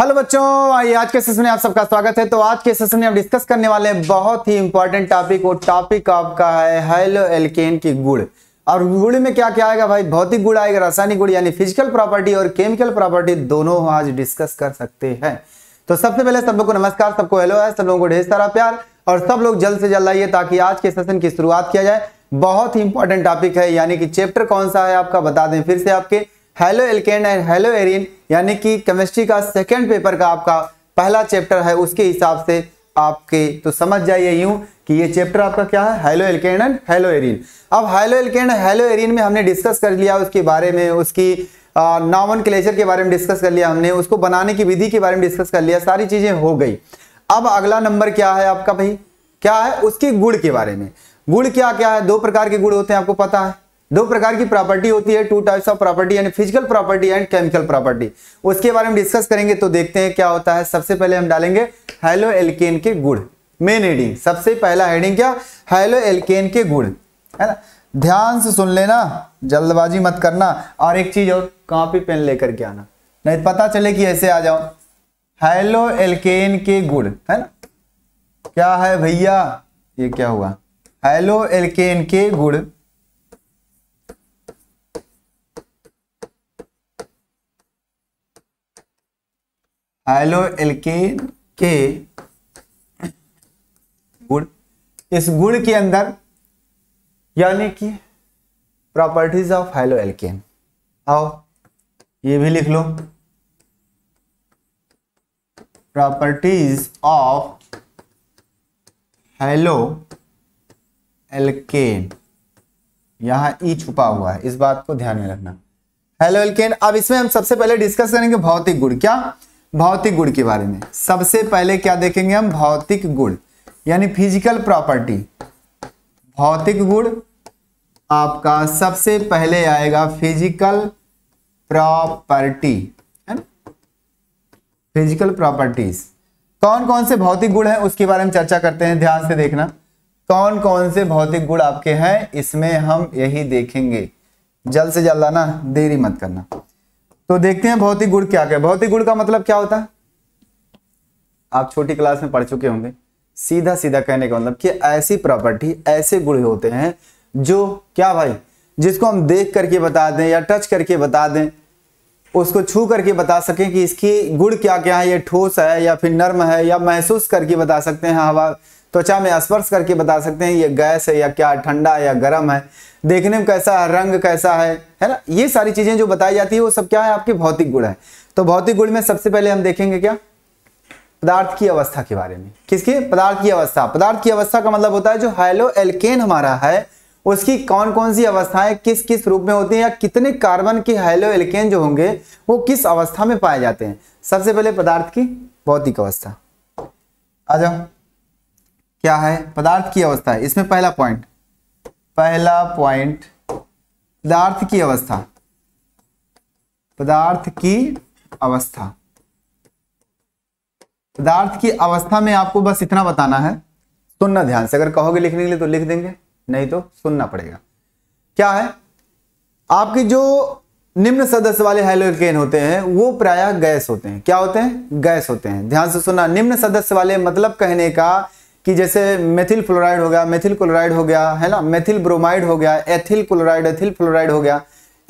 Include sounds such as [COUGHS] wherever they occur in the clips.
Hello बच्चों आइए आज के सेशन में आप सबका स्वागत है तो आज के सेशन में हम डिस्कस करने वाले हैं बहुत ही इंपॉर्टेंट टॉपिक वो टॉपिक आपका है हेलो एल्केन की गुड़ और गुड़ में क्या क्या आएगा भाई भौतिक गुड़ आएगा रासायनिक गुड़ यानी फिजिकल प्रॉपर्टी और केमिकल प्रॉपर्टी दोनों आज डिस्कस कर सकते हैं तो सबसे पहले सब लोग को नमस्कार सबको हेलो है सब लोगों को ढेर सारा प्यार और सब लोग जल्द से जल्द आइए ताकि आज के सेशन की शुरुआत किया जाए बहुत ही इंपॉर्टेंट टॉपिक है यानी कि चैप्टर कौन सा है आपका बता दें फिर से आपके halo alkane and halo arene यानी कि केमिस्ट्री का सेकेंड पेपर का आपका पहला चैप्टर है उसके हिसाब से आपके तो समझ जाइए यूं कि ये चैप्टर आपका क्या है halo alkane and halo arene अब हेलो एल्केन हेलो एरिन में हमने डिस्कस कर लिया उसके बारे में उसकी नॉवन क्लेचर के बारे में डिस्कस कर लिया हमने उसको बनाने की विधि के बारे में डिस्कस कर लिया सारी चीज़ें हो गई अब अगला नंबर क्या है आपका भाई क्या है उसके गुड़ के बारे में गुड़ क्या क्या है दो प्रकार के गुड़ होते हैं आपको पता है दो प्रकार की प्रॉपर्टी होती है टू टाइप्स ऑफ प्रॉपर्टी यानी physical property and chemical property उसके बारे में डिस्कस करेंगे तो देखते हैं क्या होता है सबसे पहले हम डालेंगे हेलो एल्केन के गुड़ मेन हेडिंग सबसे पहला हेडिंग क्या हेलो एल्केन के गुड़ है ना ध्यान से सुन लेना जल्दबाजी मत करना और एक चीज और कॉपी पेन लेकर के आना नहीं तो पता चले कि ऐसे आ जाओ हेलो एल्केन के गुड़ है ना क्या है भैया ये क्या हुआ हेलो एल्केन के गुड़ हाइलो एल्केन के गुण इस गुण के अंदर यानी कि प्रॉपर्टीज ऑफ हाइलो एल्केन आओ ये भी लिख लो प्रॉपर्टीज ऑफ हेलो एल्केन यहां ई छुपा हुआ है इस बात को ध्यान में रखना हेलो एल्केन अब इसमें हम सबसे पहले डिस्कस करेंगे भौतिक गुण क्या भौतिक गुण के बारे में सबसे पहले क्या देखेंगे हम भौतिक गुण यानी फिजिकल प्रॉपर्टी भौतिक गुण आपका सबसे पहले आएगा फिजिकल प्रॉपर्टी है ना फिजिकल प्रॉपर्टीज कौन कौन से भौतिक गुण हैं उसके बारे में चर्चा करते हैं ध्यान से देखना कौन कौन से भौतिक गुण आपके हैं इसमें हम यही देखेंगे जल्द से जल्द आना देरी मत करना तो देखते हैं भौतिक गुण क्या क्या भौतिक गुण का मतलब क्या होता है आप छोटी क्लास में पढ़ चुके होंगे सीधा सीधा कहने का मतलब कि ऐसी प्रॉपर्टी ऐसे गुण होते हैं जो क्या भाई जिसको हम देख करके बता दें या टच करके बता दें उसको छू करके बता सकें कि इसकी गुण क्या क्या है ये ठोस है या फिर नर्म है या महसूस करके बता सकते हैं हवा त्वचा में स्पर्श करके बता सकते हैं ये गैस है या क्या ठंडा है या गर्म है देखने में कैसा है रंग कैसा है है ना ये सारी चीजें जो बताई जाती है वो सब क्या है आपके भौतिक गुण है तो भौतिक गुण में सबसे पहले हम देखेंगे क्या पदार्थ की अवस्था के बारे में किसकी पदार्थ की अवस्था पदार्थ की अवस्था का मतलब होता है जो हाइलो एल्केन हमारा है उसकी कौन कौन सी अवस्थाएं किस किस रूप में होती हैं या कितने कार्बन के हाइलो एल्केन जो होंगे वो किस अवस्था में पाए जाते हैं सबसे पहले पदार्थ की भौतिक अवस्था आ जाओ क्या है पदार्थ की अवस्था है इसमें पहला पॉइंट पहला पॉइंट पदार्थ की अवस्था पदार्थ की अवस्था पदार्थ की अवस्था में आपको बस इतना बताना है सुनना ध्यान से अगर कहोगे लिखने के लिए तो लिख देंगे नहीं तो सुनना पड़ेगा क्या है आपके जो निम्न सदस्य वाले हेलोकेन होते हैं वो प्रायः गैस होते हैं क्या होते हैं गैस होते हैं ध्यान से सुनना निम्न सदस्य वाले मतलब कहने का कि जैसे मेथिल फ्लोराइड हो गया मेथिल क्लोराइड हो गया है ना मेथिल ब्रोमाइड हो गया एथिल क्लोराइड एथिल फ्लोराइड हो गया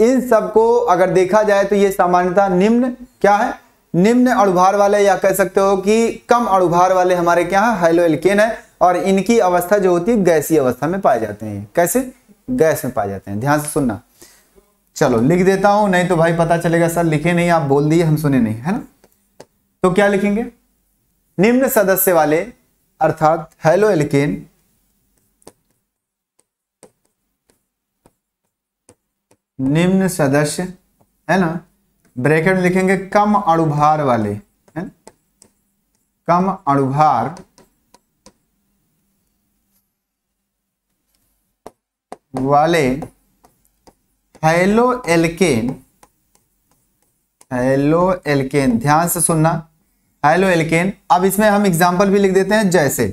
इन सबको अगर देखा जाए तो ये सामान्यता निम्न क्या है निम्न अणुभार वाले या कह सकते हो कि कम अणुभार वाले हमारे क्या है हाइलो एल्केन है और इनकी अवस्था जो होती है गैसी अवस्था में पाए जाते हैं कैसे गैस में पाए जाते हैं ध्यान से सुनना चलो लिख देता हूं नहीं तो भाई पता चलेगा सर लिखे नहीं आप बोल दिए हम सुने नहीं है ना तो क्या लिखेंगे निम्न सदस्य वाले अर्थात हेलो एलिकेन निम्न सदस्य है ना ब्रैकेट में लिखेंगे कम अणुभार वाले है कम अणुभार वाले हेलो एलकेन हेलो एलकेन ध्यान से सुनना हेलो एलकेन अब इसमें हम एग्जाम्पल भी लिख देते हैं जैसे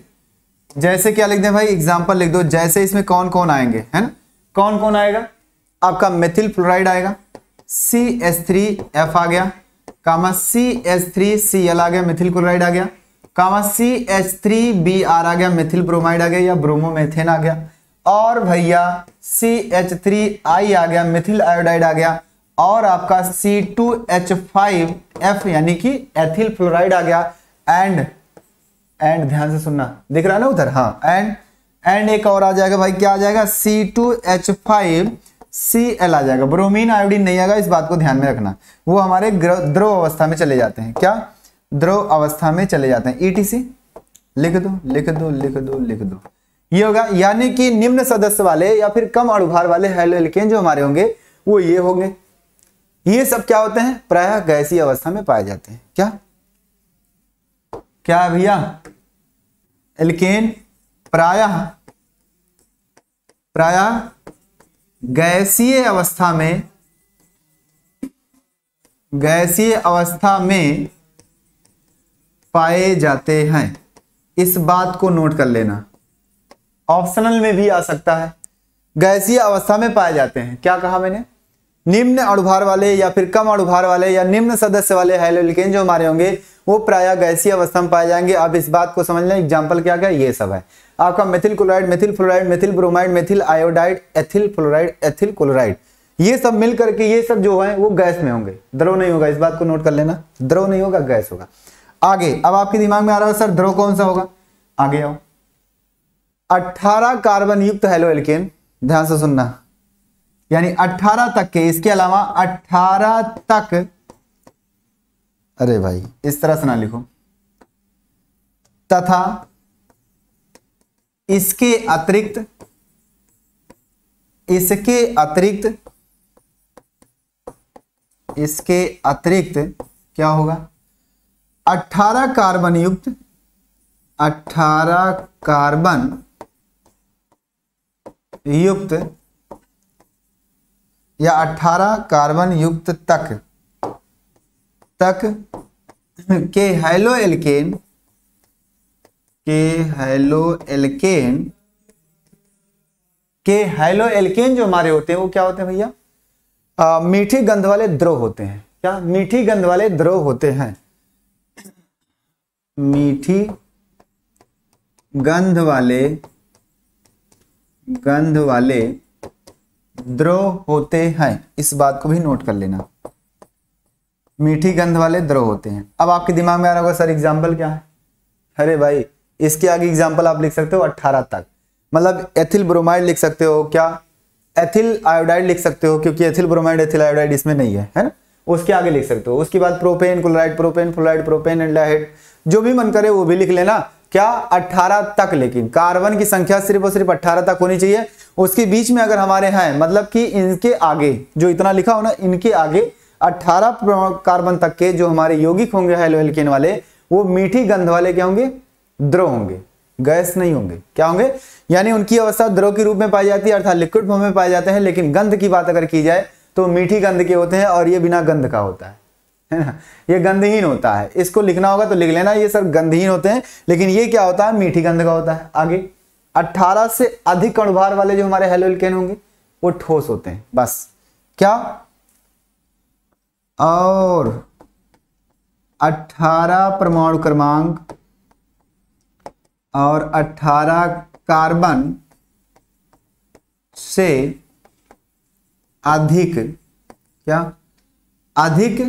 जैसे क्या लिख दें भाई एग्जाम्पल लिख दो जैसे इसमें कौन कौन आएंगे है ना कौन कौन आएगा आपका मेथिल फ्लोराइड आएगा सी एस थ्री एफ आ गया comma C S three C L आ गया मिथिल क्लोराइड आ गया comma C H three B R आ गया मिथिल ब्रोमाइड आ गया या ब्रोमोमेथेन आ गया और भैया सी एच थ्री आई आ गया मिथिल आयोडाइड आ गया और आपका C two H five F यानी कि एथिल फ्लोराइड आ गया एंड एंड ध्यान से सुनना दिख रहा है ना उधर हाँ एंड एंड एक और आ जाएगा भाई क्या आ जाएगा C two H five C L आ जाएगा ब्रोमीन आयोडीन नहीं आएगा इस बात को ध्यान में रखना वो हमारे द्रव अवस्था में चले जाते हैं क्या द्रव अवस्था में चले जाते हैं ईटीसी e लिख दो लिख दो लिख दो लिख दो ये होगा यानी कि निम्न सदस्य वाले या फिर कम अड़ुभार वाले हेलो एल्केन जो हमारे होंगे वो ये होंगे ये सब क्या होते हैं प्रायः गैसीय अवस्था में पाए जाते हैं क्या क्या भैया एल्केन प्रायः प्रायः गैसीय अवस्था में गैसीय अवस्था में पाए जाते हैं इस बात को नोट कर लेना ऑप्शनल में भी आ सकता है गैसीय अवस्था में पाए जाते हैं क्या कहा मैंने निम्न अणुभार वाले या फिर कम अणुभार वाले या निम्न सदस्य वाले हाइलोलिकेन जो हमारे होंगे वो प्राय गैसीय अवस्था में पाए जाएंगे आप इस बात को समझ लें एग्जाम्पल क्या क्या ये सब है आपका methyl chloride methyl fluoride methyl bromide methyl iodide ethyl fluoride ethyl chloride ये सब मिल करके ये सब जो है वो गैस में होंगे द्रव नहीं होगा इस बात को नोट कर लेना द्रव नहीं होगा गैस होगा आगे अब आपके दिमाग में आ रहा है सर द्रव कौन सा होगा आगे आओ 18 कार्बन युक्त हेलो एल्केन ध्यान से सुनना यानी 18 तक के इसके अलावा 18 तक अरे भाई इस तरह से ना लिखो तथा इसके अतिरिक्त इसके अतिरिक्त इसके अतिरिक्त क्या होगा 18 कार्बन युक्त 18 कार्बन युक्त या 18 कार्बन युक्त तक तक के हेलो एल्केन के हेलो एल्केन के हेलो एल्केन जो हमारे होते हैं वो क्या होते हैं भैया मीठी गंध वाले द्रोह होते हैं क्या मीठी गंध वाले द्रोह होते हैं मीठी गंध वाले गंध वाले द्रोह होते हैं इस बात को भी नोट कर लेना मीठी गंध वाले द्रोह होते हैं अब आपके दिमाग में आ रहा होगा सर एग्जाम्पल क्या है अरे भाई इसके आगे एग्जाम्पल आप लिख सकते हो अट्ठारह तक मतलब एथिल ब्रोमाइड लिख सकते हो क्या एथिल आयोडाइड लिख सकते हो क्योंकि एथिल ब्रोमाइड एथिल आयोडाइड इसमें नहीं है है ना उसके आगे लिख सकते हो उसके बाद propane chloride propane fluoride propane and जो भी मन करे वो भी लिख लेना क्या 18 तक लेकिन कार्बन की संख्या सिर्फ और सिर्फ 18 तक होनी चाहिए उसके बीच में अगर हमारे हैं मतलब कि इनके आगे जो इतना लिखा हो ना इनके आगे 18 कार्बन तक के जो हमारे यौगिक होंगे हेलोहेल्केन वाले वो मीठी गंध वाले क्या होंगे द्रव होंगे गैस नहीं होंगे क्या होंगे यानी उनकी अवस्था द्रव के रूप में पाई जाती है अर्थात लिक्विड फॉर्म में पाए जाते हैं लेकिन गंध की बात अगर की जाए तो मीठी गंध के होते हैं और ये बिना गंध का होता है है ना ये गंधहीन होता है इसको लिखना होगा तो लिख लेना ये सर गंधहीन होते हैं लेकिन ये क्या होता है मीठी गंध का होता है आगे 18 से अधिक कणुभार वाले जो हमारे हेलोल्केन होंगे वो ठोस होते हैं बस क्या और 18 परमाणु क्रमांक और 18 कार्बन से अधिक क्या अधिक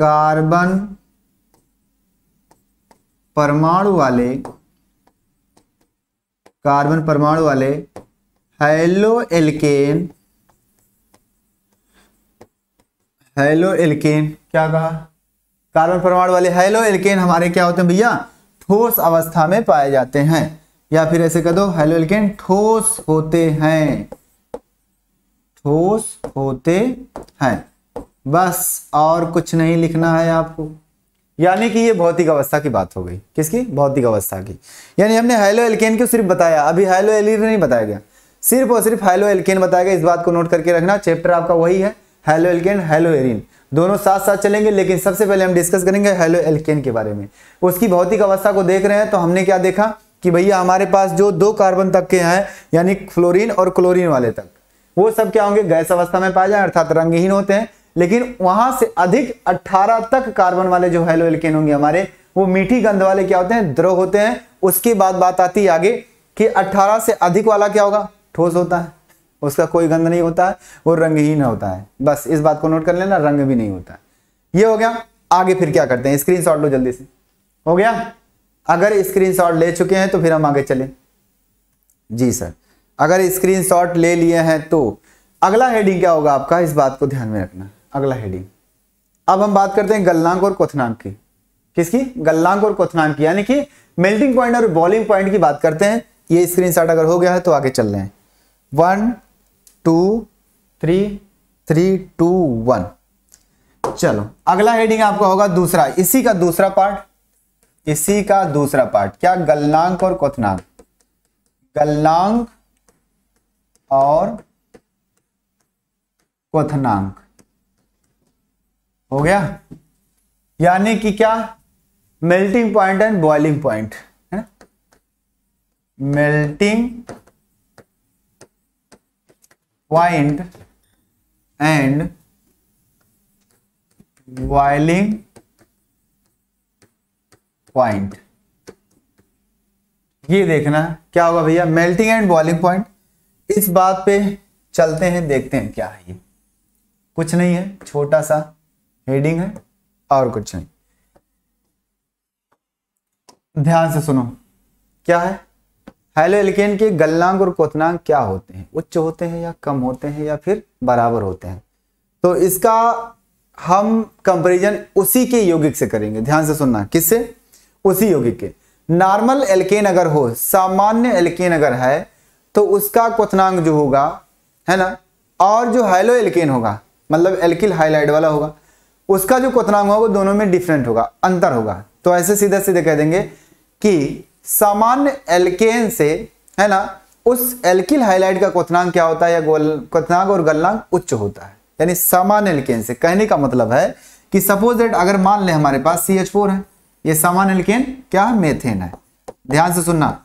कार्बन परमाणु वाले कार्बन परमाणु वाले हेलो एल्केन हेलो एल्केन क्या कहा कार्बन परमाणु वाले हेलो एल्केन हमारे क्या होते हैं भैया ठोस अवस्था में पाए जाते हैं या फिर ऐसे कह दो हेलो एल्केन ठोस होते हैं ठोस होते हैं बस और कुछ नहीं लिखना है आपको यानी कि ये भौतिक अवस्था की बात हो गई किसकी भौतिक अवस्था की यानी हमने हाइलो एल्केन को सिर्फ बताया अभी हाइलो एलिन नहीं बताया गया सिर्फ और सिर्फ हाइलो एल्केन बताया गया इस बात को नोट करके रखना चैप्टर आपका वही है हेलो एल्केन हेलो एरिन दोनों साथ साथ चलेंगे लेकिन सबसे पहले हम डिस्कस करेंगे हेलो एल्केन के बारे में उसकी भौतिक अवस्था को देख रहे हैं तो हमने क्या देखा कि भैया हमारे पास जो दो कार्बन तक के हैं यानी फ्लोरिन और क्लोरीन वाले तक वो सब क्या होंगे गैस अवस्था में पाए जाए अर्थात रंगहीन होते हैं लेकिन वहां से अधिक 18 तक कार्बन वाले जो हेलो एल्केन होंगे हमारे वो मीठी गंध वाले क्या होते हैं द्रव होते हैं उसके बाद बात आती है आगे कि 18 से अधिक वाला क्या होगा ठोस होता है उसका कोई गंध नहीं होता है वो रंगहीन होता है बस इस बात को नोट कर लेना रंग भी नहीं होता है ये हो गया आगे फिर क्या करते हैं स्क्रीन लो जल्दी से हो गया अगर स्क्रीन ले चुके हैं तो फिर हम आगे चले जी सर अगर स्क्रीन ले लिए हैं तो अगला हेडिंग क्या होगा आपका इस बात को ध्यान में रखना अगला हेडिंग अब हम बात करते हैं गलनांक और क्वथनांक की किसकी गलनांक और क्वथनांक की यानी कि मेल्टिंग पॉइंट और बॉलिंग पॉइंट की बात करते हैं ये स्क्रीनशॉट अगर हो गया है तो आगे चल रहे हैं one two three three two one चलो अगला हेडिंग आपका होगा दूसरा इसी का दूसरा पार्ट इसी का दूसरा पार्ट क्या गलनांक और क्वथनांक गलनांक और क्वथनांक हो गया यानी कि क्या melting point and boiling point है ना melting point and boiling point ये देखना क्या होगा भैया मेल्टिंग एंड बॉइलिंग पॉइंट इस बात पे चलते हैं देखते हैं क्या है ये कुछ नहीं है छोटा सा हेडिंग है और कुछ नहीं ध्यान से सुनो क्या है हेलो एल्केन के गलनांक और क्वनांक क्या होते हैं उच्च होते हैं या कम होते हैं या फिर बराबर होते हैं तो इसका हम कंपैरिजन उसी के यौगिक से करेंगे ध्यान से सुनना किससे उसी यौगिक के नॉर्मल एल्केन अगर हो सामान्य एल्केन अगर है तो उसका क्वनांक जो होगा है ना और जो हाइलो एल्केन होगा मतलब एल्किल हाइलाइड वाला होगा उसका जो क्वनांग होगा वो दोनों में डिफरेंट होगा अंतर होगा तो ऐसे सीधा सीधे कह देंगे कि सामान्य एल्केन से है ना उस एल्किल हाइलाइट का क्वनांग क्या होता है या गोल क्वनांग और गलनांग उच्च होता है यानी सामान्य एल्केन से कहने का मतलब है कि सपोज दैट अगर मान ले हमारे पास सी एच फोर है ये सामान्य एल्केन क्या है मेथेन है ध्यान से सुनना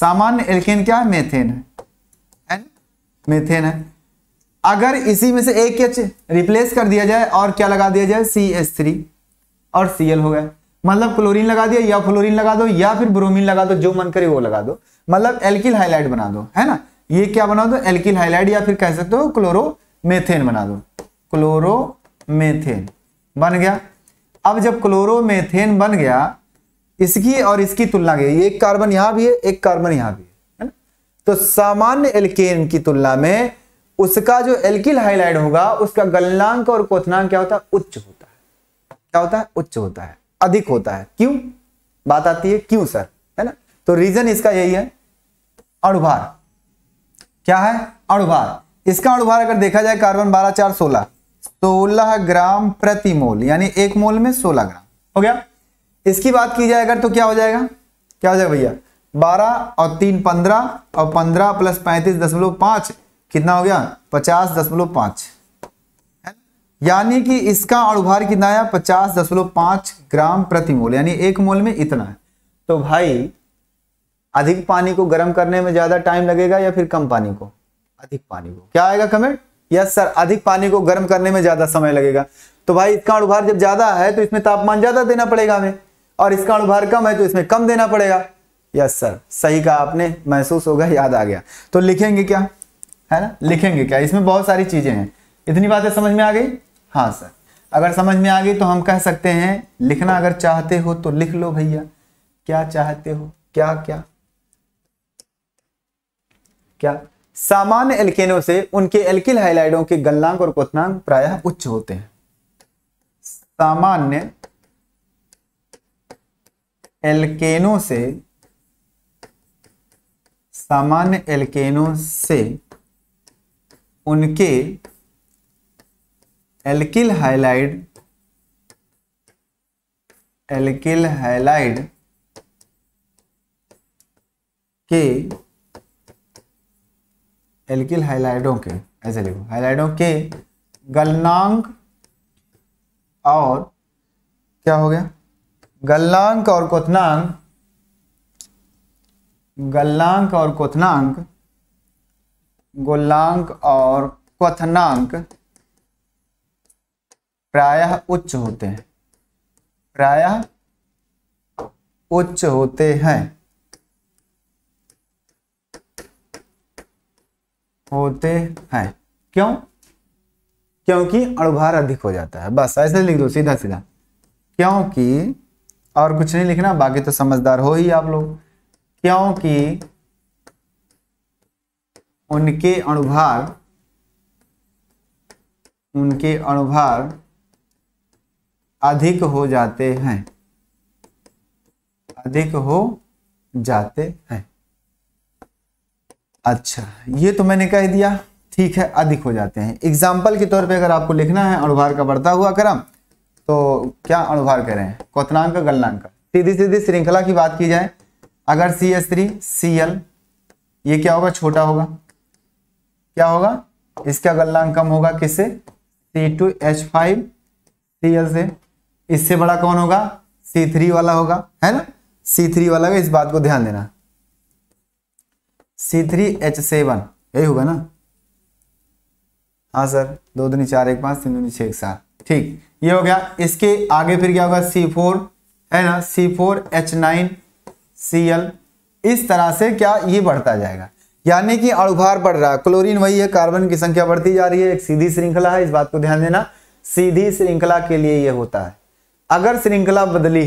सामान्य एल्केन क्या है मेथेन है एंड मेथेन है अगर इसी में से एक एच रिप्लेस कर दिया जाए और क्या लगा दिया जाए सी एच थ्री और सी एल हो गया मतलब क्लोरीन लगा दिया या फ्लोरीन लगा दो या फिर ब्रोमीन लगा दो जो मन करे वो लगा दो मतलब एल्किल हाईलाइट बना दो है ना ये क्या बना दो एल्किल हाईलाइट या फिर कह सकते हो क्लोरोमेथेन बना दो क्लोरोमेथेन बन गया अब जब क्लोरोमेथेन बन गया इसकी और इसकी तुलना की एक कार्बन यहां भी है एक कार्बन यहां भी है ना तो सामान्य एल्केन की तुलना में उसका जो एल्किल हाइलाइड होगा उसका गलनांक और कोथनांक क्या होता है उच्च होता है क्या होता है उच्च होता है अधिक होता है क्यों बात आती है क्यों सर है ना तो रीजन इसका यही है अणुभार क्या है अणुभार इसका अणुभार अगर देखा जाए कार्बन बारह चार सोलह सोलह ग्राम प्रति मोल यानी एक मोल में सोलह ग्राम हो गया इसकी बात की जाए अगर तो क्या हो जाएगा क्या हो जाएगा भैया बारह और तीन पंद्रह और पंद्रह प्लस पैंतीस दशमलव पांच कितना हो गया पचास दशमलव पांच यानी कि इसका अणुभार कितना आया पचास दशमलव पांच ग्राम प्रति मोल यानी एक मोल में इतना है तो भाई अधिक पानी को गर्म करने में ज़्यादा टाइम लगेगा या फिर कम पानी को अधिक पानी को क्या आएगा कमेंट यस सर अधिक पानी को गर्म करने में ज़्यादा समय लगेगा तो भाई इसका अणुभार जब ज़्यादा है तो इसमें तापमान ज़्यादा देना पड़ेगा हमें और इसका अणुभार कम है तो इसमें कम देना पड़ेगा यस सर सही कहा आपने महसूस होगा याद आ गया तो लिखेंगे क्या है ना लिखेंगे क्या इसमें बहुत सारी चीज़ें हैं इतनी बातें समझ में आ गई हाँ सर अगर समझ में आ गई तो हम कह सकते हैं लिखना अगर चाहते हो तो लिख लो भैया क्या चाहते हो क्या क्या क्या सामान्य एल्केनों से उनके एल्किल हाइलाइडों के गलनांक और क्वनांक प्रायः उच्च होते हैं सामान्य एल्केनों से सामान्य एल्केनों से उनके एल्किल हाइलाइड एल्किल हाइलाइड के एल्किल हाइलाइडों के ऐसे लिखो हाइलाइडों के गलनांक और क्या हो गया गलनांक और क्वनांक गलनांक और क्वनांक गोलांक और क्वनांक प्रायः उच्च होते हैं प्रायः उच्च होते हैं होते हैं क्यों क्योंकि अणुभार अधिक हो जाता है बस ऐसे लिख दो सीधा सीधा क्योंकि और कुछ नहीं लिखना बाकी तो समझदार हो ही आप लोग क्योंकि उनके अणुभार उनके अणुभार अधिक हो जाते हैं अधिक हो जाते हैं अच्छा ये तो मैंने कह दिया ठीक है अधिक हो जाते हैं एग्जाम्पल के तौर पे अगर आपको लिखना है अणुभार का बढ़ता हुआ क्रम तो क्या अणुभार कह रहे हैं क्वनांक गलनांक सीधी सीधी श्रृंखला की बात की जाए अगर C S three C L ये क्या होगा छोटा होगा क्या होगा इसका गलनांक कम होगा किससे C two H five C L से इससे बड़ा कौन होगा सी थ्री वाला होगा है ना सी थ्री वाला इस बात को ध्यान देना सी थ्री एच सेवन यही होगा ना हाँ सर दो दूनी चार एक पांच तीन दूनी छह एक सात ठीक ये हो गया इसके आगे फिर क्या होगा सी फोर है ना C four H nine C L इस तरह से क्या ये बढ़ता जाएगा यानी कि अणुभार बढ़ रहा है क्लोरीन वही है कार्बन की संख्या बढ़ती जा रही है एक सीधी श्रृंखला है इस बात को ध्यान देना सीधी श्रृंखला के लिए यह होता है अगर श्रृंखला बदली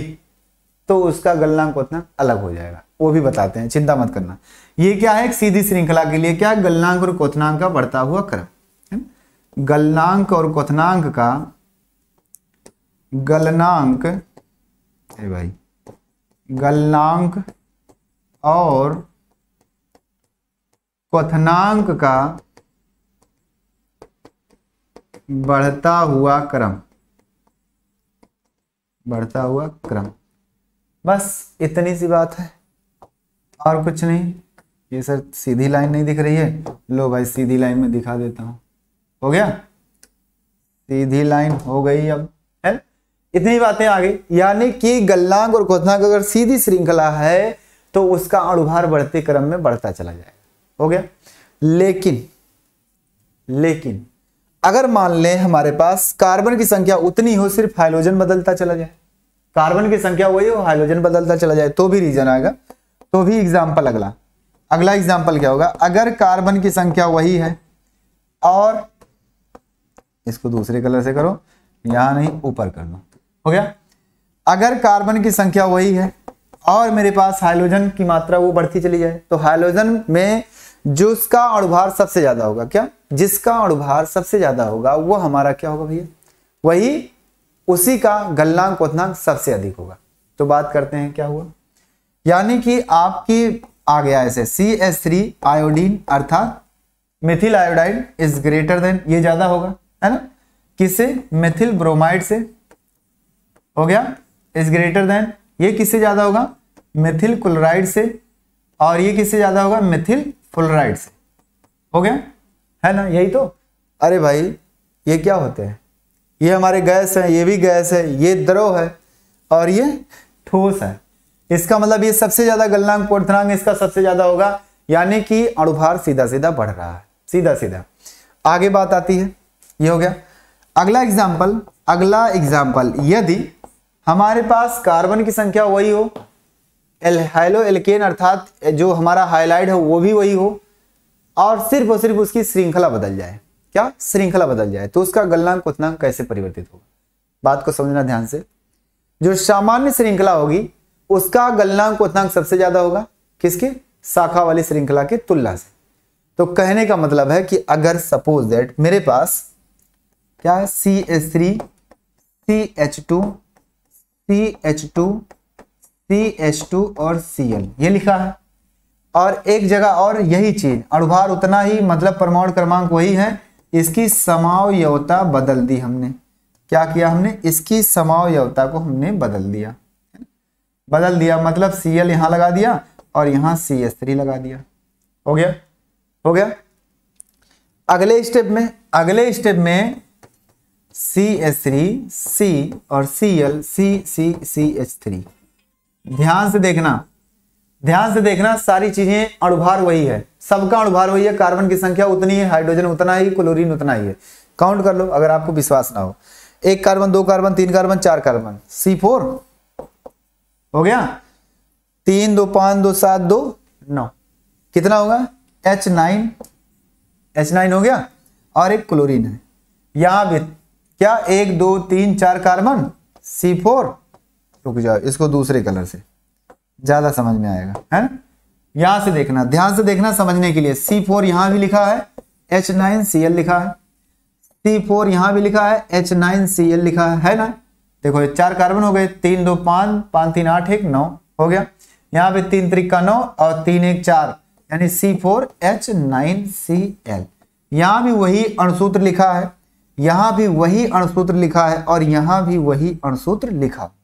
तो उसका गलनांक उतना अलग हो जाएगा वो भी बताते हैं चिंता मत करना ये क्या है एक सीधी श्रृंखला के लिए क्या गलनांक और क्वनांक का बढ़ता हुआ क्रम गलनांक और क्वनांक का गलनांक भाई गलनांक और क्वनांक का बढ़ता हुआ क्रम बढ़ता हुआ क्रम बस इतनी सी बात है और कुछ नहीं ये सर सीधी लाइन नहीं दिख रही है लो भाई सीधी लाइन में दिखा देता हूं हो गया सीधी लाइन हो गई अब है इतनी बातें आ गई यानी कि गल्लांक और क्वनांक अगर सीधी श्रृंखला है तो उसका अणुभार बढ़ते क्रम में बढ़ता चला जाएगा हो गया लेकिन लेकिन अगर मान लें हमारे पास कार्बन की संख्या उतनी हो सिर्फ हाइड्रोजन बदलता चला जाए कार्बन की संख्या वही हो हाइड्रोजन बदलता चला जाए तो भी रीजन आएगा तो भी एग्जाम्पल अगला अगला एग्जाम्पल क्या होगा अगर कार्बन की संख्या वही है और इसको दूसरे कलर से करो यहां नहीं ऊपर कर लो हो गया अगर कार्बन की संख्या वही है और मेरे पास हाइड्रोजन की मात्रा वो बढ़ती चली जाए तो हाइड्रोजन में जो उसका अणुभार सबसे ज्यादा होगा क्या जिसका अणुभार सबसे ज्यादा होगा वो हमारा क्या होगा भैया वही उसी का गलनांक क्वथनांक सबसे अधिक होगा तो बात करते हैं क्या हुआ यानी कि आपकी आ गया ऐसे सी एस थ्री आयोडीन अर्थात methyl iodide is greater than ये ज्यादा होगा है ना किसे मिथिल ब्रोमाइड से हो गया इज ग्रेटर देन ये किससे ज्यादा होगा मिथिल क्लोराइड से और ये किससे ज्यादा होगा मिथिल फुल राइट्स हो गया है ना यही तो अरे भाई ये क्या होते हैं ये हमारे गैस है ये भी गैस है ये द्रव है और ये ठोस है इसका मतलब ये सबसे ज्यादा गलनांक पोर्थनांक इसका सबसे ज्यादा होगा यानी कि अणुभार सीधा सीधा बढ़ रहा है सीधा सीधा आगे बात आती है ये हो गया अगला एग्जाम्पल अगला एग्जाम्पल यदि हमारे पास कार्बन की संख्या वही हो एल हाइलो एल्केन अर्थात जो हमारा हाईलाइट है वो भी वही हो और सिर्फ और सिर्फ उसकी श्रृंखला बदल जाए क्या श्रृंखला बदल जाए तो उसका गलनांक उतनांक कैसे परिवर्तित होगा बात को समझना ध्यान से जो सामान्य श्रृंखला होगी उसका गलनांक उतनांक सबसे ज्यादा होगा किसके शाखा वाली श्रृंखला के तुलना से तो कहने का मतलब है कि अगर सपोज दैट मेरे पास क्या है C H three C H two C H two C और सी एल ये लिखा है और एक जगह और यही चीज अणुभार उतना ही मतलब परमाणु क्रमांक वही है इसकी समावयवता बदल दी हमने क्या किया हमने इसकी समावयवता को हमने बदल दिया बदल दिया मतलब सी एल यहां लगा दिया और यहां सी एस थ्री लगा दिया हो गया हो गया अगले स्टेप में अगले स्टेप में सी एस थ्री सी और C L C C C H three ध्यान से देखना ध्यान से देखना सारी चीजें अणुभार वही है सबका अणुभार वही है कार्बन की संख्या उतनी है हाइड्रोजन उतना ही क्लोरीन उतना ही है काउंट कर लो अगर आपको विश्वास ना हो एक कार्बन दो कार्बन तीन कार्बन चार कार्बन सी फोर हो गया तीन दो पांच दो सात दो नौ कितना होगा एच नाइन एच नाइन हो गया और एक क्लोरीन है यहां भी क्या एक दो तीन चार कार्बन सी फोर रुक जाओ इसको दूसरे कलर से ज़्यादा समझ में आएगा है यहां से देखना ध्यान से देखना समझने के लिए सी फोर यहां भी लिखा है एच नाइन सी एल लिखा है सी फोर यहां भी लिखा है एच नाइन सी एल लिखा है है ना देखो ये चार कार्बन हो गए तीन दो पांच पांच तीन आठ एक नौ हो गया यहाँ पे तीन त्रिका नौ और तीन एक चार यानी C four H nine C L यहां भी वही अणसूत्र लिखा है यहां भी वही अणसूत्र लिखा है और यहां भी वही अणसूत्र लिखा है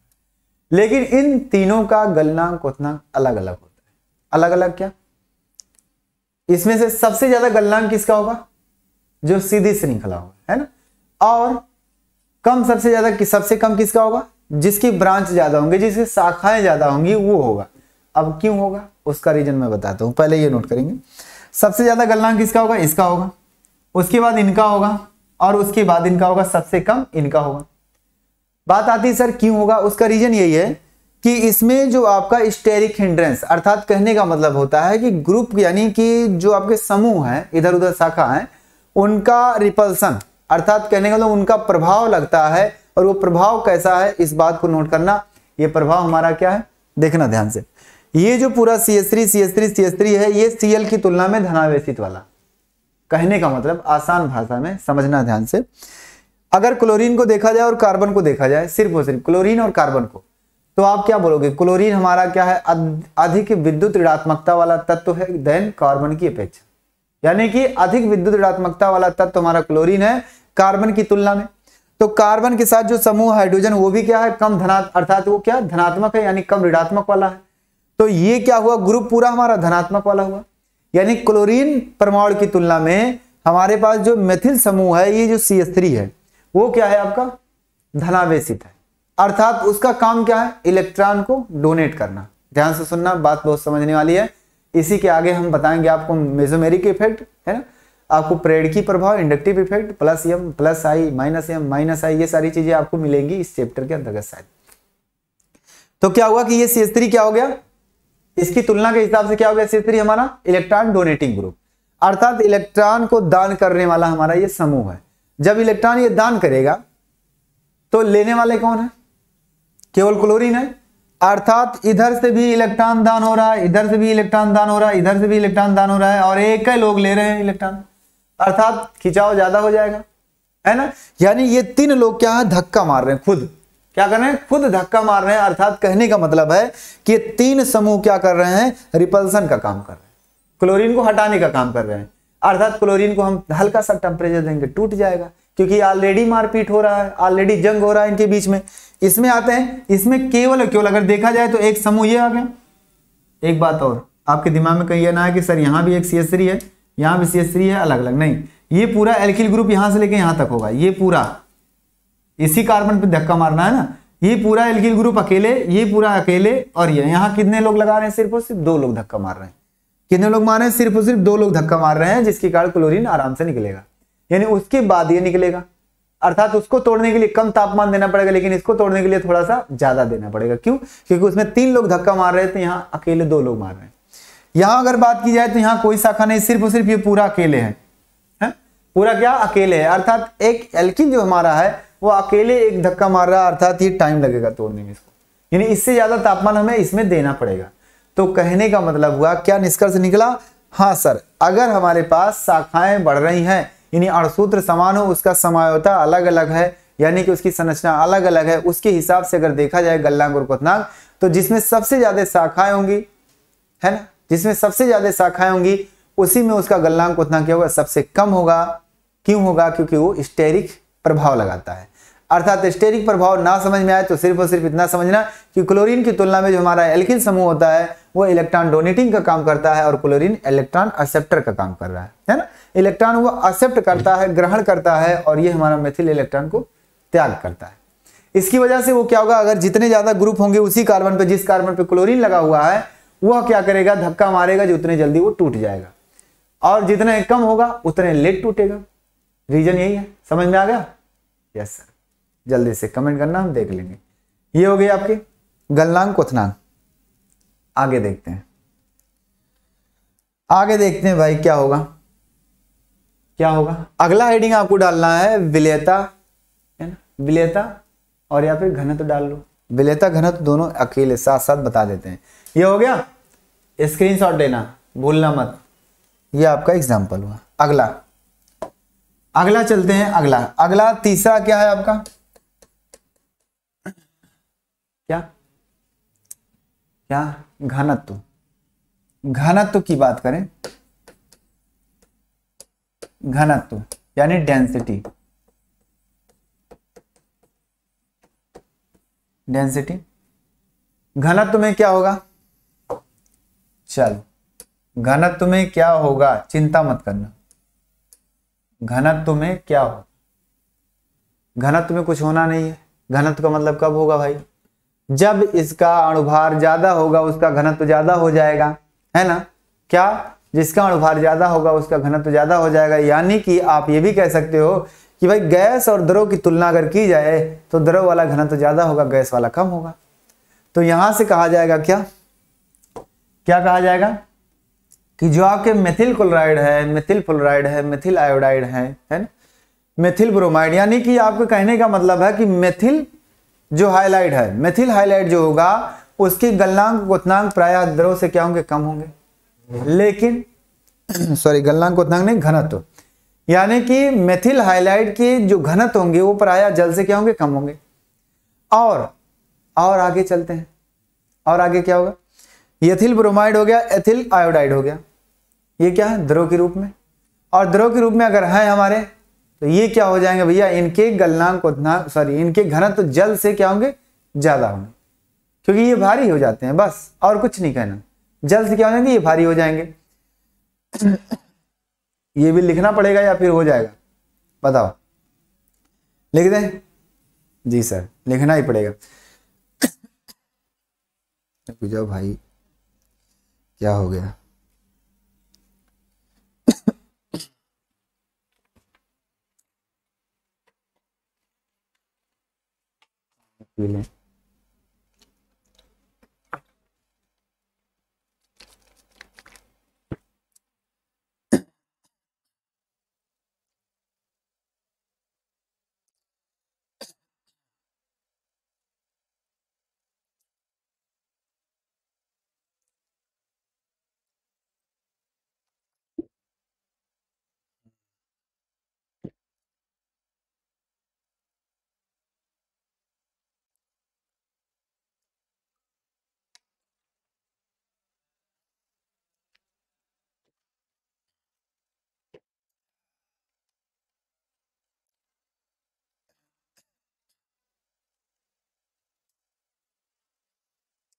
लेकिन इन तीनों का गलनांक उतना अलग अलग होता है अलग अलग क्या इसमें से सबसे ज्यादा गलनांक किसका होगा जो सीधी श्रृंखला होगा है ना और कम सबसे ज्यादा कि सबसे कम किसका होगा जिसकी ब्रांच ज्यादा होंगे जिसकी शाखाएं ज्यादा होंगी वो होगा अब क्यों होगा उसका रीजन मैं बताता हूं पहले ये नोट करेंगे सबसे ज्यादा गलनांक किसका होगा इसका होगा उसके बाद इनका होगा और उसके बाद इनका होगा सबसे कम इनका होगा बात आती सर क्यों होगा उसका रीजन यही है कि इसमें जो आपका स्टेरिक हिंड्रेंस अर्थात कहने का मतलब होता है कि ग्रुप यानी कि जो आपके समूह हैं इधर उधर शाखा हैं उनका रिपल्सन अर्थात कहने का मतलब उनका प्रभाव लगता है और वो प्रभाव कैसा है इस बात को नोट करना ये प्रभाव हमारा क्या है देखना ध्यान से ये जो पूरा C S three C S three C S three है ये सी एल की तुलना में धनावेशित वाला कहने का मतलब आसान भाषा में समझना ध्यान से अगर क्लोरीन को देखा जाए और कार्बन को देखा जाए सिर्फ और सिर्फ क्लोरीन और कार्बन को तो आप क्या बोलोगे क्लोरीन हमारा क्या है अधिक विद्युत ऋणात्मकता वाला तत्व है देन कार्बन की अपेक्षा यानी कि अधिक विद्युत ऋणात्मकता वाला तत्व हमारा क्लोरीन है कार्बन की तुलना में तो कार्बन के साथ जो समूह हाइड्रोजन वो भी क्या है कम धनात्मक अर्थात वो क्या धनात्मक है यानी कम ऋणात्मक वाला है तो ये क्या हुआ ग्रुप पूरा हमारा धनात्मक वाला हुआ यानी क्लोरीन परमाणु की तुलना में हमारे पास जो मेथिल समूह है ये जो सी है वो क्या है आपका धनावेशित है अर्थात उसका काम क्या है इलेक्ट्रॉन को डोनेट करना ध्यान से सुनना बात बहुत समझने वाली है इसी के आगे हम बताएंगे आपको मेजोमेरिक इफेक्ट है ना आपको प्रेड की प्रभाव inductive effect plus M plus I minus M minus I ये सारी चीजें आपको मिलेंगी इस चैप्टर के अंतर्गत शायद तो क्या हुआ कि ये सी क्या हो गया इसकी तुलना के हिसाब से क्या हो गया सी हमारा इलेक्ट्रॉन डोनेटिंग ग्रुप अर्थात इलेक्ट्रॉन को दान करने वाला हमारा ये समूह है जब इलेक्ट्रॉन ये दान करेगा तो लेने वाले कौन है केवल क्लोरीन है अर्थात इधर से भी इलेक्ट्रॉन दान हो रहा है इधर से भी इलेक्ट्रॉन दान हो रहा है इधर से भी इलेक्ट्रॉन दान हो रहा है और एक ही लोग ले रहे हैं इलेक्ट्रॉन अर्थात खिंचाव ज्यादा हो जाएगा है ना यानी ये तीन लोग क्या है धक्का मार रहे हैं खुद क्या कर रहे हैं खुद धक्का मार रहे हैं अर्थात कहने का मतलब है कि तीन समूह क्या कर रहे हैं रिपल्सन का काम कर रहे हैं क्लोरीन को हटाने का काम कर रहे हैं अर्थात क्लोरीन को हम हल्का सा टेम्परेचर देंगे टूट जाएगा क्योंकि ऑलरेडी मारपीट हो रहा है ऑलरेडी जंग हो रहा है इनके बीच में इसमें आते हैं इसमें केवल केवल अगर देखा जाए तो एक समूह ये आ गया एक बात और आपके दिमाग में कहीं यह ना है कि सर यहाँ भी एक सी एस थ्री है यहाँ भी सी एस थ्री है अलग अलग नहीं ये पूरा एल्किल ग्रुप यहाँ से लेके यहाँ तक होगा ये पूरा इसी कार्बन पे धक्का मारना है ना ये पूरा एल्किल ग्रुप अकेले ये पूरा अकेले और ये यहाँ कितने लोग लगा रहे हैं सिर्फ और सिर्फ दो लोग धक्का मार रहे हैं कितने लोग मारे सिर्फ और सिर्फ दो लोग धक्का मार रहे हैं जिसके कारण क्लोरीन आराम से निकलेगा यानी उसके बाद ये निकलेगा अर्थात उसको तोड़ने के लिए कम तापमान देना पड़ेगा लेकिन इसको तोड़ने के लिए थोड़ा सा ज्यादा देना पड़ेगा क्यों क्योंकि उसमें तीन लोग धक्का मार रहे थे तो यहाँ अकेले दो लोग मार रहे हैं यहां अगर बात की जाए तो यहाँ कोई शाखा नहीं सिर्फ और सिर्फ ये पूरा अकेले है? पूरा क्या अकेले है अर्थात एक एल्किन जो हमारा है वो अकेले एक धक्का मार रहा है अर्थात ये टाइम लगेगा तोड़ने में इसको यानी इससे ज्यादा तापमान हमें इसमें देना पड़ेगा तो कहने का मतलब हुआ क्या निष्कर्ष निकला हाँ सर अगर हमारे पास शाखाएं बढ़ रही हैं यानी अणसूत्र समान हो उसका समायोता अलग अलग है यानी कि उसकी संरचना अलग अलग है उसके हिसाब से अगर देखा जाए गल्लांग और कुतनांग तो जिसमें सबसे ज्यादा शाखाएं होंगी है ना जिसमें सबसे ज्यादा शाखाएं होंगी उसी में उसका गल्लांग कुतनांग क्या होगा सबसे कम होगा क्यों होगा क्योंकि वो स्टेरिक प्रभाव लगाता है अर्थात स्टेरिक प्रभाव ना समझ में आए तो सिर्फ और सिर्फ इतना समझना कि क्लोरीन की तुलना में जो हमारा एल्किन समूह होता है वो इलेक्ट्रॉन डोनेटिंग का काम करता है और क्लोरीन इलेक्ट्रॉन एक्सेप्टर का काम कर रहा है है ना इलेक्ट्रॉन वो एक्सेप्ट करता है ग्रहण करता है और ये हमारा मेथिल इलेक्ट्रॉन को त्याग करता है इसकी वजह से वो क्या होगा अगर जितने ज्यादा ग्रुप होंगे उसी कार्बन पर जिस कार्बन पर क्लोरिन लगा हुआ है वह क्या करेगा धक्का मारेगा जो उतने जल्दी वो टूट जाएगा और जितने कम होगा उतने लेट टूटेगा रीजन यही है समझ में आ गया यस सर जल्दी से कमेंट करना हम देख लेंगे ये हो गए आपके गलनांग कोथनांग आगे देखते हैं आगे देखते हैं भाई क्या होगा क्या होगा अगला हेडिंग आपको डालना है विलेता है ना विलेता और या फिर घनत्व डाल लो विलेता घनत्व दोनों अकेले साथ साथ बता देते हैं ये हो गया स्क्रीनशॉट लेना भूलना मत ये आपका एग्जाम्पल हुआ अगला अगला चलते हैं अगला अगला तीसरा क्या है आपका क्या क्या घनत्व घनत्व की बात करें घनत्व यानी डेंसिटी डेंसिटी घनत्व में क्या होगा चलो घनत्व में क्या होगा चिंता मत करना घनत्व में क्या होगा घनत्व में कुछ होना नहीं है घनत्व का मतलब कब होगा भाई जब इसका अणुभार ज्यादा होगा उसका घनत्व ज्यादा हो जाएगा है ना क्या जिसका अणुभार ज्यादा होगा उसका घनत्व ज्यादा हो जाएगा यानी कि आप ये भी कह सकते हो कि भाई गैस और द्रव की तुलना अगर की जाए तो द्रव वाला घनत्व ज्यादा होगा गैस वाला कम होगा तो यहां से कहा जाएगा क्या क्या कहा जाएगा कि जो आपके मेथिल क्लोराइड है मेथिल फ्लोराइड है मेथिल आयोडाइड है है ना मेथिल ब्रोमाइड यानी कि आपके कहने का मतलब है कि मेथिल जो हाईलाइट है मेथिल हाईलाइट जो होगा उसकी गलनांक गुतनांक प्राय द्रव से क्या होंगे कम होंगे लेकिन सॉरी [CLEARS THROAT] गलनांक गुतनांक नहीं घनत्व यानी कि मेथिल हाईलाइट की जो घनत्व होंगे वो प्राय जल से क्या होंगे कम होंगे और और आगे चलते हैं और आगे क्या होगा यथिल ब्रोमाइड हो गया एथिल आयोडाइड हो गया ये क्या है द्रव के रूप में और द्रव के रूप में अगर है हमारे तो ये क्या हो जाएंगे भैया इनके गलनांक उतना सॉरी इनके घनत्व तो जल से क्या होंगे ज़्यादा होंगे क्योंकि ये भारी हो जाते हैं बस और कुछ नहीं कहना जल से क्या हो जाएंगे ये भारी हो जाएंगे [COUGHS] ये भी लिखना पड़ेगा या फिर हो जाएगा बताओ लिख दें जी सर लिखना ही पड़ेगा [COUGHS] जाओ भाई क्या हो गया 为了。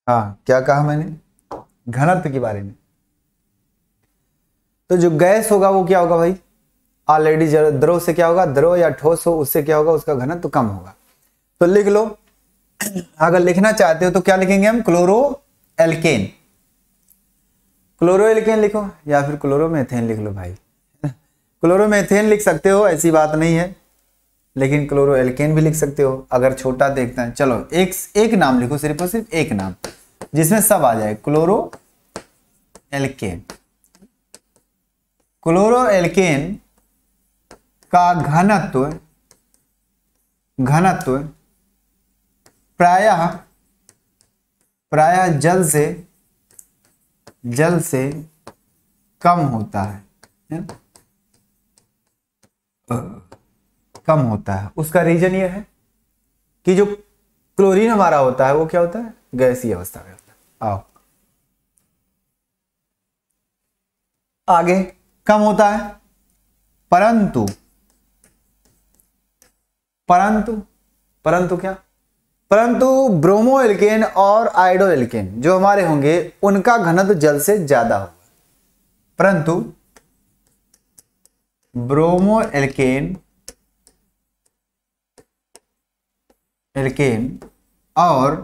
हाँ क्या कहा मैंने घनत्व के बारे में तो जो गैस होगा वो क्या होगा भाई ऑलरेडी द्रव से क्या होगा द्रव या ठोस हो उससे क्या होगा उसका घनत्व कम होगा तो लिख लो अगर लिखना चाहते हो तो क्या लिखेंगे हम क्लोरो एल्केन क्लोरो एल्केन लिखो या फिर क्लोरोमेथेन लिख लो भाई [LAUGHS] क्लोरोमेथेन लिख सकते हो ऐसी बात नहीं है लेकिन क्लोरो एल्केन भी लिख सकते हो अगर छोटा देखते हैं चलो एक एक नाम लिखो सिर्फ और सिर्फ एक नाम जिसमें सब आ जाए क्लोरो एल्केन क्लोरो एल्केन का घनत्व घनत्व प्रायः प्रायः जल से जल से कम होता है कम होता है उसका रीजन यह है कि जो क्लोरीन हमारा होता है वो क्या होता है गैसीय अवस्था में होता है आओ आगे कम होता है परंतु परंतु परंतु क्या परंतु ब्रोमो एल्केन और आइडो एल्केन जो हमारे होंगे उनका घनत्व जल से ज्यादा होगा परंतु ब्रोमो एल्केन एल्केन और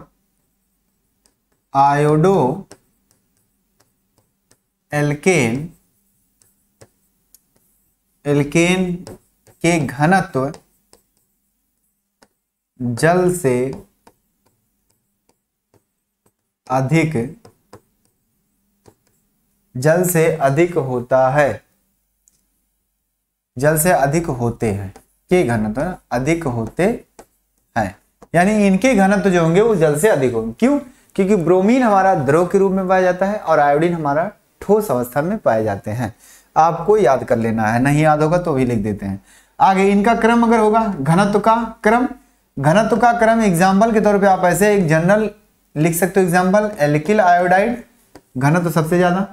आयोडो एल्केन एल्केन के घनत्व जल से अधिक जल से अधिक होता है जल से अधिक होते हैं के घनत्व अधिक होते यानी इनके घनत्व जो होंगे वो जल से अधिक होंगे क्यों क्योंकि ब्रोमीन हमारा द्रव के रूप में पाया जाता है और आयोडीन हमारा ठोस अवस्था में पाए जाते हैं आपको याद कर लेना है नहीं याद होगा तो भी लिख देते हैं आगे इनका क्रम अगर होगा घनत्व का क्रम घनत्व का क्रम एग्जाम्पल के तौर पर आप ऐसे एक जनरल लिख सकते हो एग्जाम्पल एल्किल आयोडाइड घनत्व सबसे ज्यादा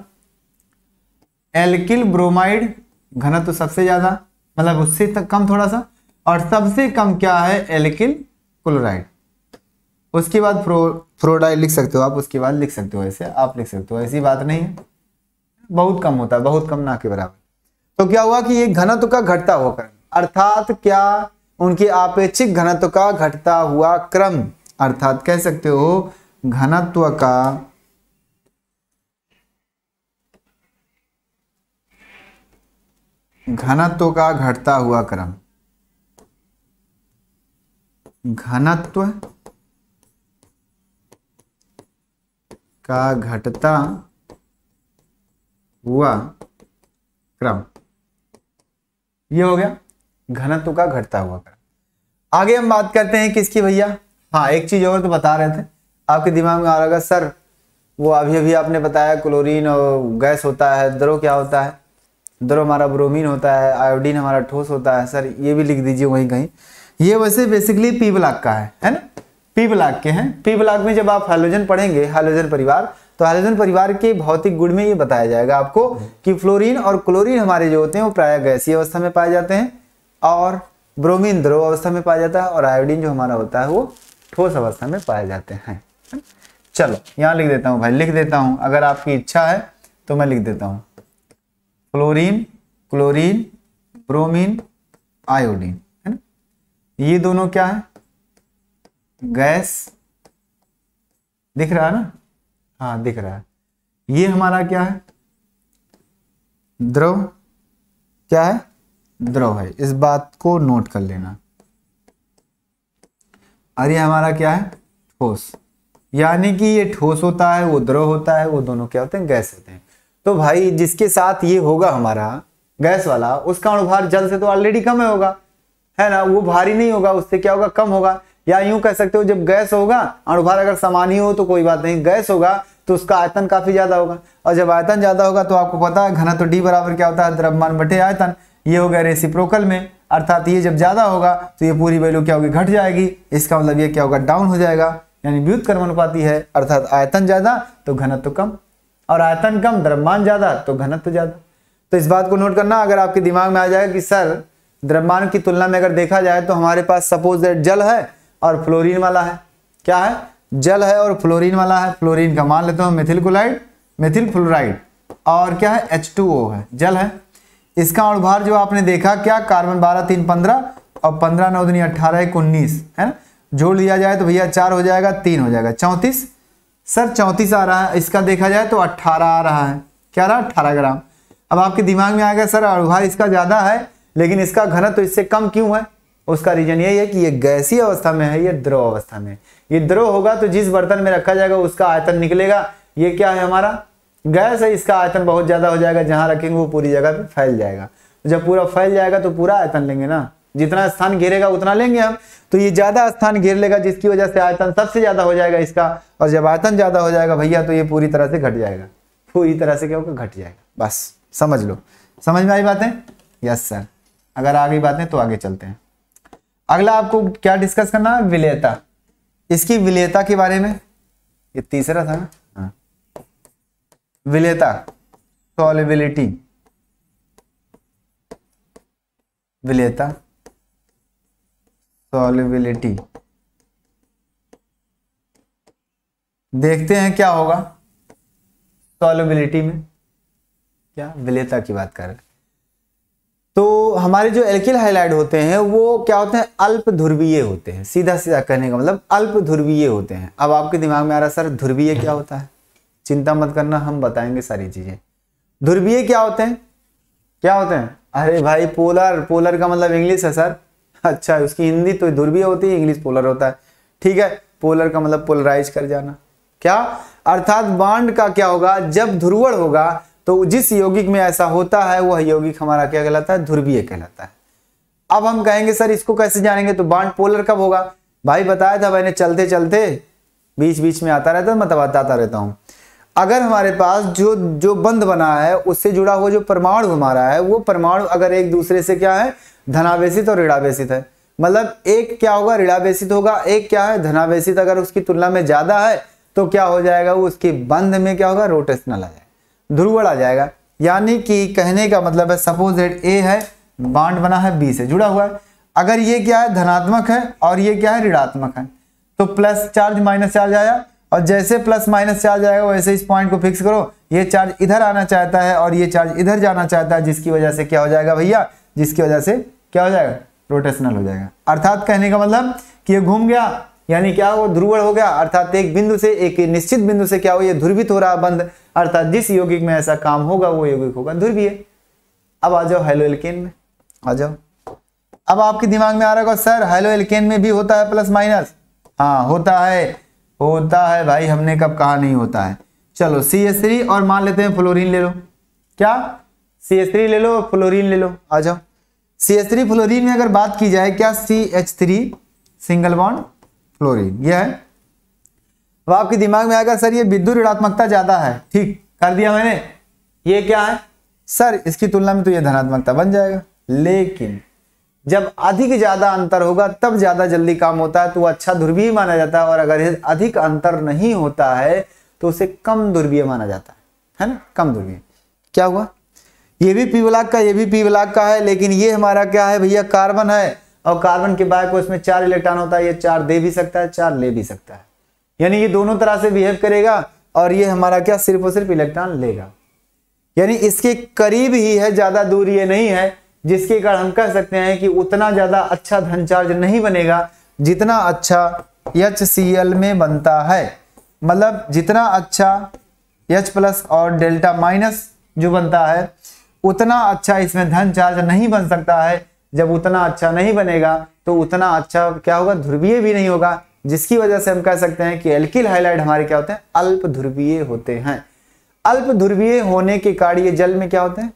एल्किल ब्रोमाइड घनत्व सबसे ज्यादा मतलब उससे तक कम थोड़ा सा और सबसे कम क्या है एल्किल क्लोराइड उसके बाद फ्रो फ्लोराइड लिख सकते हो आप उसके बाद लिख सकते हो ऐसे आप लिख सकते हो ऐसी बात नहीं है बहुत कम होता है बहुत कम ना के बराबर तो क्या हुआ कि ये घनत्व का घटता हुआ क्रम अर्थात क्या उनके आपेक्षिक घनत्व का घटता हुआ क्रम अर्थात कह सकते हो घनत्व का घनत्व का घटता हुआ क्रम घनत्व का घटता हुआ क्रम ये हो गया घनत्व का घटता हुआ क्रम आगे हम बात करते हैं किसकी भैया हाँ एक चीज और तो बता रहे थे आपके दिमाग में आ रहा होगा सर वो अभी अभी आपने बताया क्लोरीन और गैस होता है द्रो क्या होता है द्रो हमारा ब्रोमीन होता है आयोडीन हमारा ठोस होता है सर ये भी लिख दीजिए वहीं कहीं ये वैसे बेसिकली पी ब्लॉक का है है ना पी ब्लॉक के हैं पी ब्लॉक में जब आप हाइड्रोजन पढ़ेंगे हाइड्रोजन परिवार तो हाइड्रोजन परिवार के भौतिक गुण में ये बताया जाएगा आपको कि फ्लोरीन और क्लोरीन हमारे जो होते हैं वो प्राय गैसीय अवस्था में पाए जाते हैं और ब्रोमीन द्रव अवस्था में पाया जाता है और आयोडीन जो हमारा होता है वो ठोस अवस्था में पाए जाते हैं चलो यहाँ लिख देता हूँ भाई लिख देता हूँ अगर आपकी इच्छा है तो मैं लिख देता हूँ फ्लोरीन क्लोरीन ब्रोमीन आयोडीन ये दोनों क्या है गैस दिख रहा है ना हाँ दिख रहा है ये हमारा क्या है द्रव क्या है द्रव है इस बात को नोट कर लेना और ये हमारा क्या है ठोस यानी कि ये ठोस होता है वो द्रव होता है वो दोनों क्या होते हैं गैस होते हैं तो भाई जिसके साथ ये होगा हमारा गैस वाला उसका अनुभार जल से तो ऑलरेडी कम है होगा है ना वो भारी नहीं होगा उससे क्या होगा कम होगा या यूं कह सकते हो जब गैस होगा अणुभार अगर समान ही हो तो कोई बात नहीं गैस होगा तो उसका आयतन काफी ज्यादा होगा और जब आयतन ज्यादा होगा तो आपको पता है घना तो डी बराबर क्या होता है द्रव्यमान बटे आयतन ये हो गया रेसिप्रोकल में अर्थात ये जब ज्यादा होगा तो ये पूरी वैल्यू क्या होगी घट जाएगी इसका मतलब ये क्या होगा डाउन हो जाएगा यानी व्युत कर्मानुपाती है अर्थात आयतन ज्यादा तो घनत्व कम और आयतन कम द्रव्यमान ज्यादा तो घनत्व ज्यादा तो इस बात को नोट करना अगर आपके दिमाग में आ जाएगा कि सर द्रव्यमान की तुलना में अगर देखा जाए तो हमारे पास सपोज दैट जल है और फ्लोरीन वाला है क्या है जल है और फ्लोरीन वाला है फ्लोरीन का मान लेते हैं मिथिल क्लोराइड मिथिल फ्लोराइड और क्या है एच टू ओ है जल है इसका अणुभार जो आपने देखा क्या कार्बन बारह तीन पंद्रह और पंद्रह नौ दुनिया अट्ठारह एक उन्नीस है ना जोड़ लिया जाए तो भैया चार हो जाएगा तीन हो जाएगा चौंतीस सर चौंतीस आ रहा है इसका देखा जाए तो अट्ठारह आ रहा है क्या रहा अट्ठारह ग्राम अब आपके दिमाग में आएगा सर अणुभार इसका ज़्यादा है लेकिन इसका घनत्व तो इससे कम क्यों है उसका रीजन यही है कि ये गैसीय अवस्था में है ये द्रव अवस्था में ये द्रव होगा तो जिस बर्तन में रखा जाएगा उसका आयतन निकलेगा ये क्या है हमारा गैस है इसका आयतन बहुत ज़्यादा हो जाएगा जहां रखेंगे वो पूरी जगह पे फैल जाएगा जब पूरा फैल जाएगा तो पूरा आयतन लेंगे ना जितना स्थान घेरेगा उतना लेंगे हम तो ये ज़्यादा स्थान घेर लेगा जिसकी वजह से आयतन सबसे ज़्यादा हो जाएगा इसका और जब आयतन ज़्यादा हो जाएगा भैया तो ये पूरी तरह से घट जाएगा पूरी तरह से क्या होगा घट जाएगा बस समझ लो समझ में आई बातें यस सर अगर आगे बात नहीं तो आगे चलते हैं अगला आपको क्या डिस्कस करना है विलेयता इसकी विलेयता के बारे में ये तीसरा था ना हाँ विलेयता सॉलिबिलिटी विलेयता सॉलिबिलिटी देखते हैं क्या होगा सॉलिबिलिटी में क्या विलेयता की बात कर रहे तो हमारे जो एल्किल हाइलाइड होते हैं वो क्या होते हैं अल्प ध्रुवीय होते हैं सीधा सीधा कहने का मतलब अल्प ध्रुवीय होते हैं अब आपके दिमाग में आ रहा सर ध्रुवीय क्या होता है चिंता मत करना हम बताएंगे सारी चीजें ध्रुवीय क्या होते हैं क्या होते हैं अरे भाई पोलर पोलर का मतलब इंग्लिश है सर अच्छा उसकी हिंदी तो ध्रुवीय होती है इंग्लिश पोलर होता है ठीक है पोलर का मतलब पोलराइज कर जाना क्या अर्थात बांड का क्या होगा जब ध्रुवड़ होगा तो जिस यौगिक में ऐसा होता है वह यौगिक हमारा क्या कहलाता है ध्रुवीय कहलाता है अब हम कहेंगे सर इसको कैसे जानेंगे तो बाड पोलर कब होगा भाई बताया था मैंने चलते चलते बीच बीच में आता रहता मैं मतलब बताता रहता हूं अगर हमारे पास जो जो बंद बना है उससे जुड़ा हुआ जो परमाणु हमारा है वो परमाणु अगर एक दूसरे से क्या है धनावेशित और ऋणावेशित है मतलब एक क्या होगा ऋणावेशित होगा एक क्या है धनावेशित अगर उसकी तुलना में ज्यादा है तो क्या हो जाएगा वो उसके बंध में क्या होगा रोटेशनल आ जाएगा ध्रुवड़ आ जाएगा यानी कि कहने का मतलब है सपोज रेट ए है बांड बना है बी से जुड़ा हुआ है अगर ये क्या है धनात्मक है और ये क्या है ऋणात्मक है तो प्लस चार्ज माइनस चार्ज आया और जैसे प्लस माइनस चार्ज आएगा वैसे इस पॉइंट को फिक्स करो ये चार्ज इधर आना चाहता है और ये चार्ज इधर जाना चाहता है जिसकी वजह से क्या हो जाएगा भैया जिसकी वजह से क्या हो जाएगा रोटेशनल हो जाएगा अर्थात कहने का मतलब कि ये घूम गया यानी क्या वो ध्रुवण हो गया अर्थात एक बिंदु से एक निश्चित बिंदु से क्या हो यह ध्रुवित हो रहा बंद अर्थात जिस यौगिक में ऐसा काम होगा वो यौगिक होगा ध्रुवीय अब आ जाओ हेलो एल्केन में आ जाओ अब आपके दिमाग में आ रहा होगा सर हेलो एल्केन में भी होता है प्लस माइनस हाँ होता है होता है भाई हमने कब कहा नहीं होता है चलो सी एस थ्री और मान लेते हैं फ्लोरीन ले लो क्या सी एस थ्री ले लो फ्लोरीन ले लो आ जाओ सी एस थ्री फ्लोरीन में अगर बात की जाए क्या C H three single bond fluorine यह है अब आपके दिमाग में आएगा सर ये विद्युत ऋणात्मकता ज्यादा है ठीक कर दिया मैंने ये क्या है सर इसकी तुलना में तो ये धनात्मकता बन जाएगा लेकिन जब अधिक ज्यादा अंतर होगा तब ज्यादा जल्दी काम होता है तो अच्छा ध्रुवीय माना जाता है और अगर अधिक अंतर नहीं होता है तो उसे कम ध्रुवीय माना जाता है है ना कम ध्रुवीय क्या हुआ ये भी पी ब्लॉक का ये भी पी ब्लॉक का है लेकिन ये हमारा क्या है भैया कार्बन है और कार्बन के बाय को इसमें चार इलेक्ट्रॉन होता है ये चार दे भी सकता है चार ले भी सकता है यानी ये दोनों तरह से बिहेव करेगा और ये हमारा क्या सिर्फ और सिर्फ इलेक्ट्रॉन लेगा यानी इसके करीब ही है ज़्यादा दूर ये नहीं है जिसके कारण हम कह सकते हैं कि उतना ज़्यादा अच्छा धन चार्ज नहीं बनेगा जितना अच्छा एच सी एल में बनता है मतलब जितना अच्छा एच प्लस और डेल्टा माइनस जो बनता है उतना अच्छा इसमें धन चार्ज नहीं बन सकता है जब उतना अच्छा नहीं बनेगा तो उतना अच्छा क्या होगा ध्रुवीय भी नहीं होगा जिसकी वजह से हम कह सकते हैं कि एल्किल हाईलाइट हमारे क्या होते हैं अल्प ध्रुवीय होते हैं अल्प ध्रुवीय होने के कारण ये जल में क्या होते हैं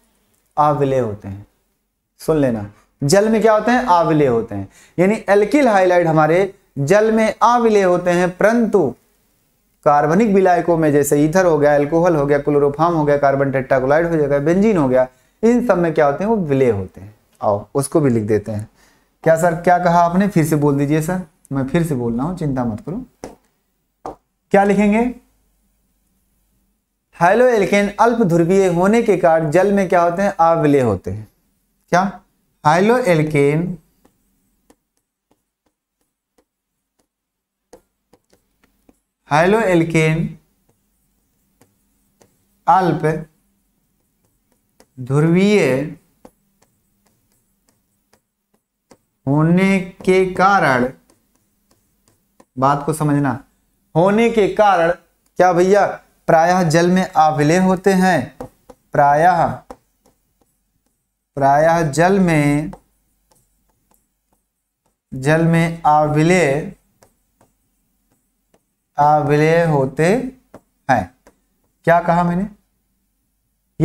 आवले होते हैं सुन लेना जल में क्या होते हैं आवले होते हैं यानी एल्किल हाईलाइट हमारे जल में आवले होते हैं परंतु कार्बनिक विलायकों में जैसे ईथर हो गया एल्कोहल हो गया क्लोरोफाम हो गया कार्बन टेट्राक्लोराइड हो गया बेंजीन हो गया इन सब में क्या होते हैं वो विलय होते हैं आओ उसको भी लिख देते हैं क्या सर क्या कहा आपने फिर से बोल दीजिए सर मैं फिर से बोल रहा हूं चिंता मत करो क्या लिखेंगे हाइलो एल्केन अल्प ध्रुवीय होने के कारण जल में क्या होते हैं अविलय होते हैं क्या हाइलो एल्केन हेलो एल्केन अल्प ध्रुवीय होने के कारण बात को समझना होने के कारण क्या भैया प्रायः जल में आविले होते हैं प्रायः प्रायः जल में जल में आविलय आविलय होते हैं क्या कहा मैंने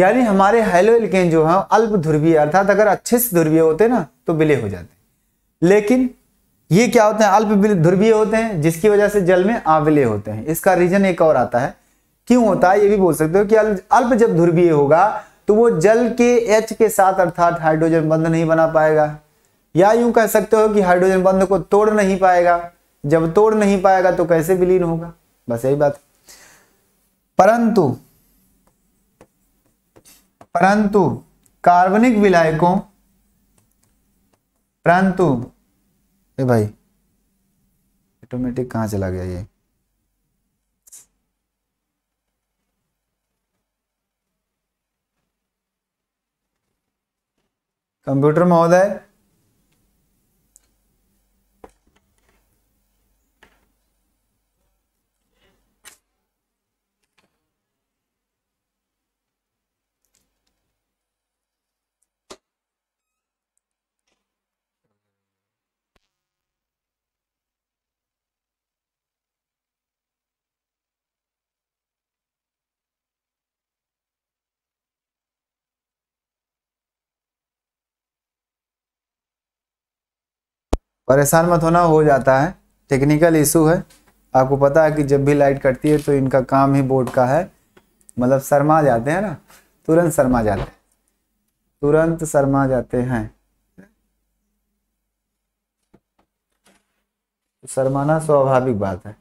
यानी हमारे हेलो एल्केन जो है अल्प ध्रुवीय अर्थात अगर अच्छे से ध्रुवीय होते ना तो विलय हो जाते लेकिन ये क्या होते हैं अल्प ध्रुवीय होते हैं जिसकी वजह से जल में आंवले होते हैं इसका रीजन एक और आता है क्यों होता है ये भी बोल सकते हो कि अल्प जब ध्रुवीय होगा तो वो जल के एच के साथ अर्थात हाइड्रोजन बंध नहीं बना पाएगा या यूं कह सकते हो कि हाइड्रोजन बंध को तोड़ नहीं पाएगा जब तोड़ नहीं पाएगा तो कैसे विलीन होगा बस यही बात परंतु परंतु कार्बनिक विलायकों परंतु ए भाई ऑटोमेटिक कहाँ चला गया ये कंप्यूटर महोदय परेशान मत होना हो जाता है टेक्निकल इशू है आपको पता है कि जब भी लाइट कटती है तो इनका काम ही बोर्ड का है मतलब शर्मा जाते हैं ना तुरंत शर्मा जाते हैं तुरंत शर्मा जाते हैं शर्माना स्वाभाविक बात है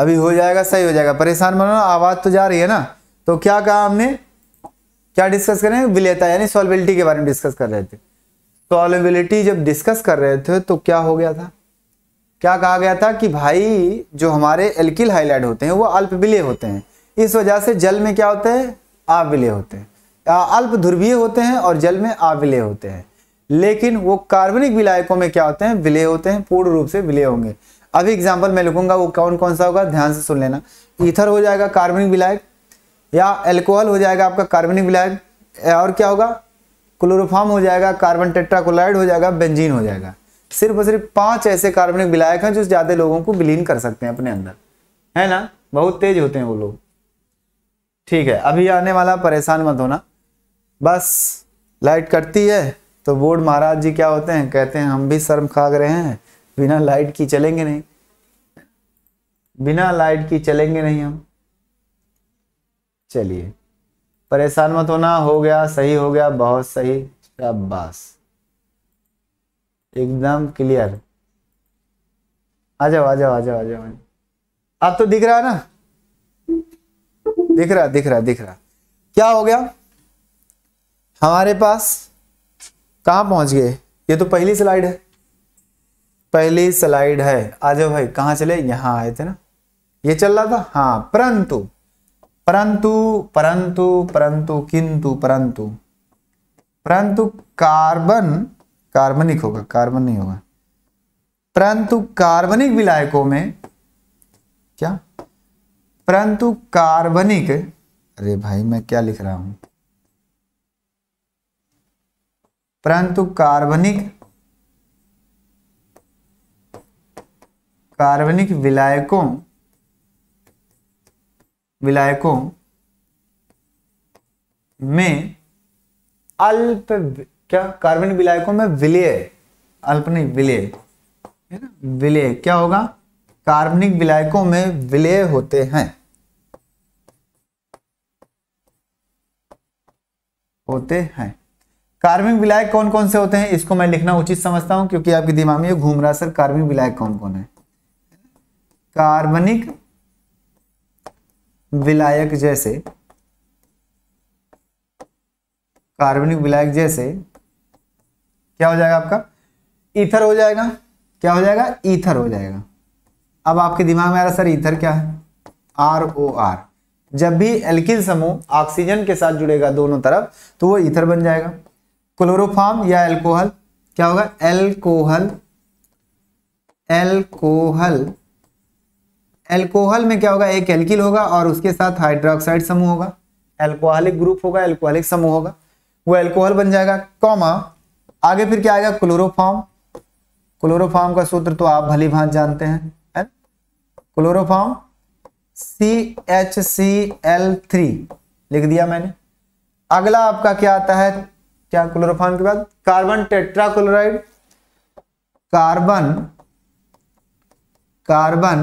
अभी हो जाएगा सही हो जाएगा परेशान मनो आवाज़ तो जा रही है ना तो क्या कहा हमने क्या डिस्कस करें विलेता यानी सॉल्विलिटी के बारे में डिस्कस कर रहे थे सॉल्विलिटी जब डिस्कस कर रहे थे तो क्या हो गया था क्या कहा गया था कि भाई जो हमारे एल्किल हाइलाइड होते हैं वो अल्प विलय होते हैं इस वजह से जल में क्या होते हैं आविलय होते हैं अल्प ध्रुवीय होते हैं और जल में आविलय होते हैं लेकिन वो कार्बनिक विलायकों में क्या होते हैं विलय होते हैं पूर्ण रूप से विलय होंगे अभी एग्जाम्पल मैं लिखूंगा वो कौन कौन सा होगा ध्यान से सुन लेना ईथर हो जाएगा कार्बनिक विलायक या एल्कोहल हो जाएगा आपका कार्बनिक विलायक और क्या होगा क्लोरोफाम हो जाएगा कार्बन टेट्राक्लोराइड हो जाएगा बेंजीन हो जाएगा सिर्फ और सिर्फ पांच ऐसे कार्बनिक विलायक हैं जो ज़्यादा लोगों को विलीन कर सकते हैं अपने अंदर है ना बहुत तेज होते हैं वो लोग ठीक है अभी आने वाला परेशान मत होना बस लाइट कटती है तो बोर्ड महाराज जी क्या होते हैं कहते हैं हम भी शर्म खाग रहे हैं बिना लाइट की चलेंगे नहीं बिना लाइट की चलेंगे नहीं हम चलिए परेशान मत होना हो गया सही हो गया बहुत सही शाबाश एकदम क्लियर आ जाओ आ जाओ आ जाओ आ जाओ आप तो दिख रहा है ना दिख रहा दिख रहा दिख रहा क्या हो गया हमारे पास कहां पहुंच गए ये तो पहली स्लाइड है पहली स्लाइड है आ जाओ भाई कहाँ चले यहाँ आए थे ना ये चल रहा था हाँ परंतु परंतु परंतु परंतु किंतु परंतु परंतु कार्बन कार्बनिक होगा कार्बन नहीं होगा परंतु कार्बनिक विलायकों में क्या परंतु कार्बनिक अरे भाई मैं क्या लिख रहा हूं परंतु कार्बनिक कार्बनिक विलायकों विलायकों में अल्प क्या कार्बनिक विलायकों में विलय अल्प नहीं विलय है ना विलय क्या होगा कार्बनिक विलायकों में विलय होते हैं होते हैं कार्बनिक विलायक कौन कौन से होते हैं इसको मैं लिखना उचित समझता हूं क्योंकि आपके दिमाग में घूम रहा सर कार्बनिक विलायक कौन कौन है कार्बनिक विलायक जैसे कार्बनिक विलायक जैसे क्या हो जाएगा आपका ईथर हो जाएगा क्या हो जाएगा ईथर हो जाएगा अब आपके दिमाग में आ रहा सर ईथर क्या है आर ओ आर जब भी एल्किल समूह ऑक्सीजन के साथ जुड़ेगा दोनों तरफ तो वो ईथर बन जाएगा क्लोरोफार्म या एल्कोहल क्या होगा एल्कोहल एल्कोहल एल्कोहल में क्या होगा एक एल्किल होगा और उसके साथ हाइड्रोक्साइड समूह होगा एल्कोहलिक ग्रुप होगा एल्कोहलिक समूह होगा वो एल्कोहल बन जाएगा कॉमा आगे फिर क्या आएगा क्लोरोफॉर्म क्लोरोफॉर्म का सूत्र तो आप भली भांत जानते हैं chloroform C H C L three लिख दिया मैंने अगला आपका क्या आता है क्या क्लोरोफॉर्म के बाद carbon tetrachloride carbon carbon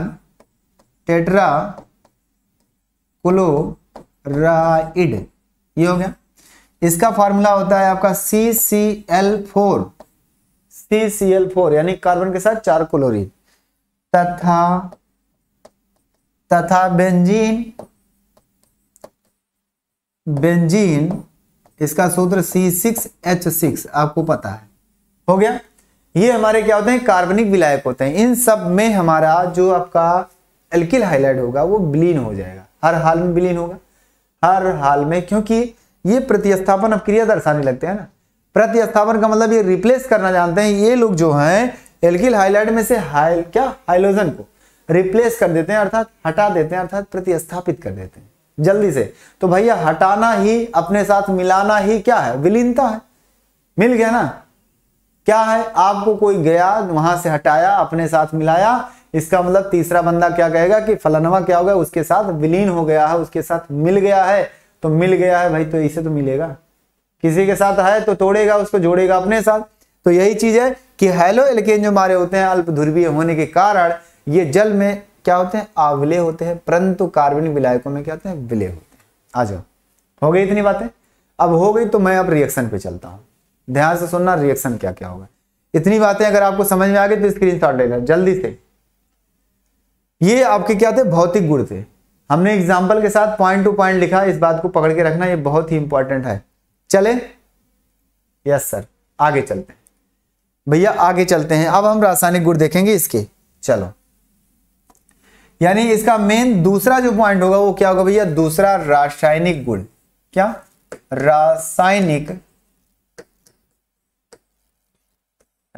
tetra chloride ये हो गया इसका फॉर्मूला होता है आपका C C L four C C L four यानी कार्बन के साथ चार क्लोरीन तथा तथा बेंजीन बेंजीन इसका सूत्र सी सिक्स एच सिक्स आपको पता है हो गया ये हमारे क्या होते हैं कार्बनिक विलायक होते हैं इन सब में हमारा जो आपका एल्किल हाइलाइड होगा वो विलीन हो जाएगा हर हाल में विलीन होगा हर हाल में क्योंकि ये प्रतिस्थापन अब क्रिया दर्शाने लगते हैं ना प्रतिस्थापन का मतलब ये रिप्लेस करना जानते हैं ये लोग जो हैं एल्किल हाइलाइड में से हाइल क्या हाइलोजन को रिप्लेस कर देते हैं अर्थात हटा देते हैं अर्थात प्रतिस्थापित कर देते हैं जल्दी से तो भैया हटाना ही अपने साथ मिलाना ही क्या है विलीनता है मिल गया ना क्या है आपको कोई गया वहां से हटाया अपने साथ मिलाया इसका मतलब तीसरा बंदा क्या कहेगा कि फलनवा क्या हो गया उसके साथ विलीन हो गया है उसके साथ मिल गया है तो मिल गया है भाई तो इसे तो मिलेगा किसी के साथ है तो तोड़ेगा उसको जोड़ेगा अपने साथ तो यही चीज है कि हेलो एल्केन जो हमारे होते हैं अल्प ध्रुवीय होने के कारण ये जल में क्या होते हैं आवले होते हैं परंतु कार्बनिक विलायकों में क्या होते हैं विलय होते हैं आ जाओ हो गई इतनी बातें अब हो गई तो मैं अब रिएक्शन पे चलता हूं ध्यान से सुनना रिएक्शन क्या क्या होगा इतनी बातें अगर आपको समझ में आ गई तो स्क्रीन शॉट ले लेना जल्दी से ये आपके क्या थे भौतिक गुण थे हमने एग्जाम्पल के साथ पॉइंट टू पॉइंट लिखा इस बात को पकड़ के रखना यह बहुत ही इंपॉर्टेंट है चले यस सर आगे चलते हैं भैया आगे चलते हैं अब हम रासायनिक गुण देखेंगे इसके चलो यानी इसका मेन दूसरा जो पॉइंट होगा वो क्या होगा भैया दूसरा रासायनिक गुण क्या रासायनिक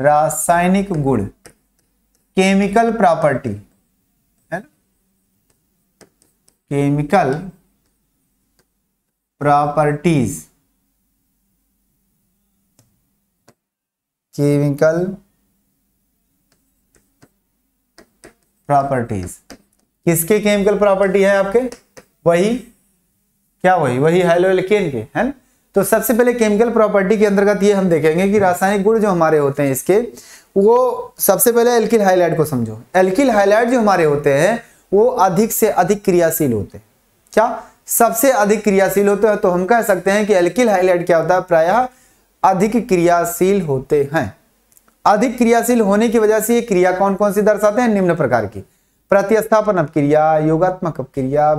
रासायनिक गुण chemical property chemical properties chemical properties किसके केमिकल प्रॉपर्टी है आपके वही क्या वही वही हेलो एल्केन के है तो सबसे पहले केमिकल प्रॉपर्टी के अंतर्गत ये हम देखेंगे कि रासायनिक गुण जो हमारे होते हैं इसके वो सबसे पहले एल्किल हाइलाइट को समझो एल्किल हाइलाइट जो हमारे होते हैं वो अधिक से अधिक क्रियाशील होते हैं क्या सबसे अधिक क्रियाशील होते हैं तो हम कह सकते हैं कि एल्किल हाइलाइट क्या होता है प्रायः अधिक क्रियाशील होते हैं अधिक क्रियाशील होने की वजह से ये क्रिया कौन कौन सी दर्शाते हैं निम्न प्रकार की प्रतिस्थापन अपक्रिया योगात्मक अपक्रिया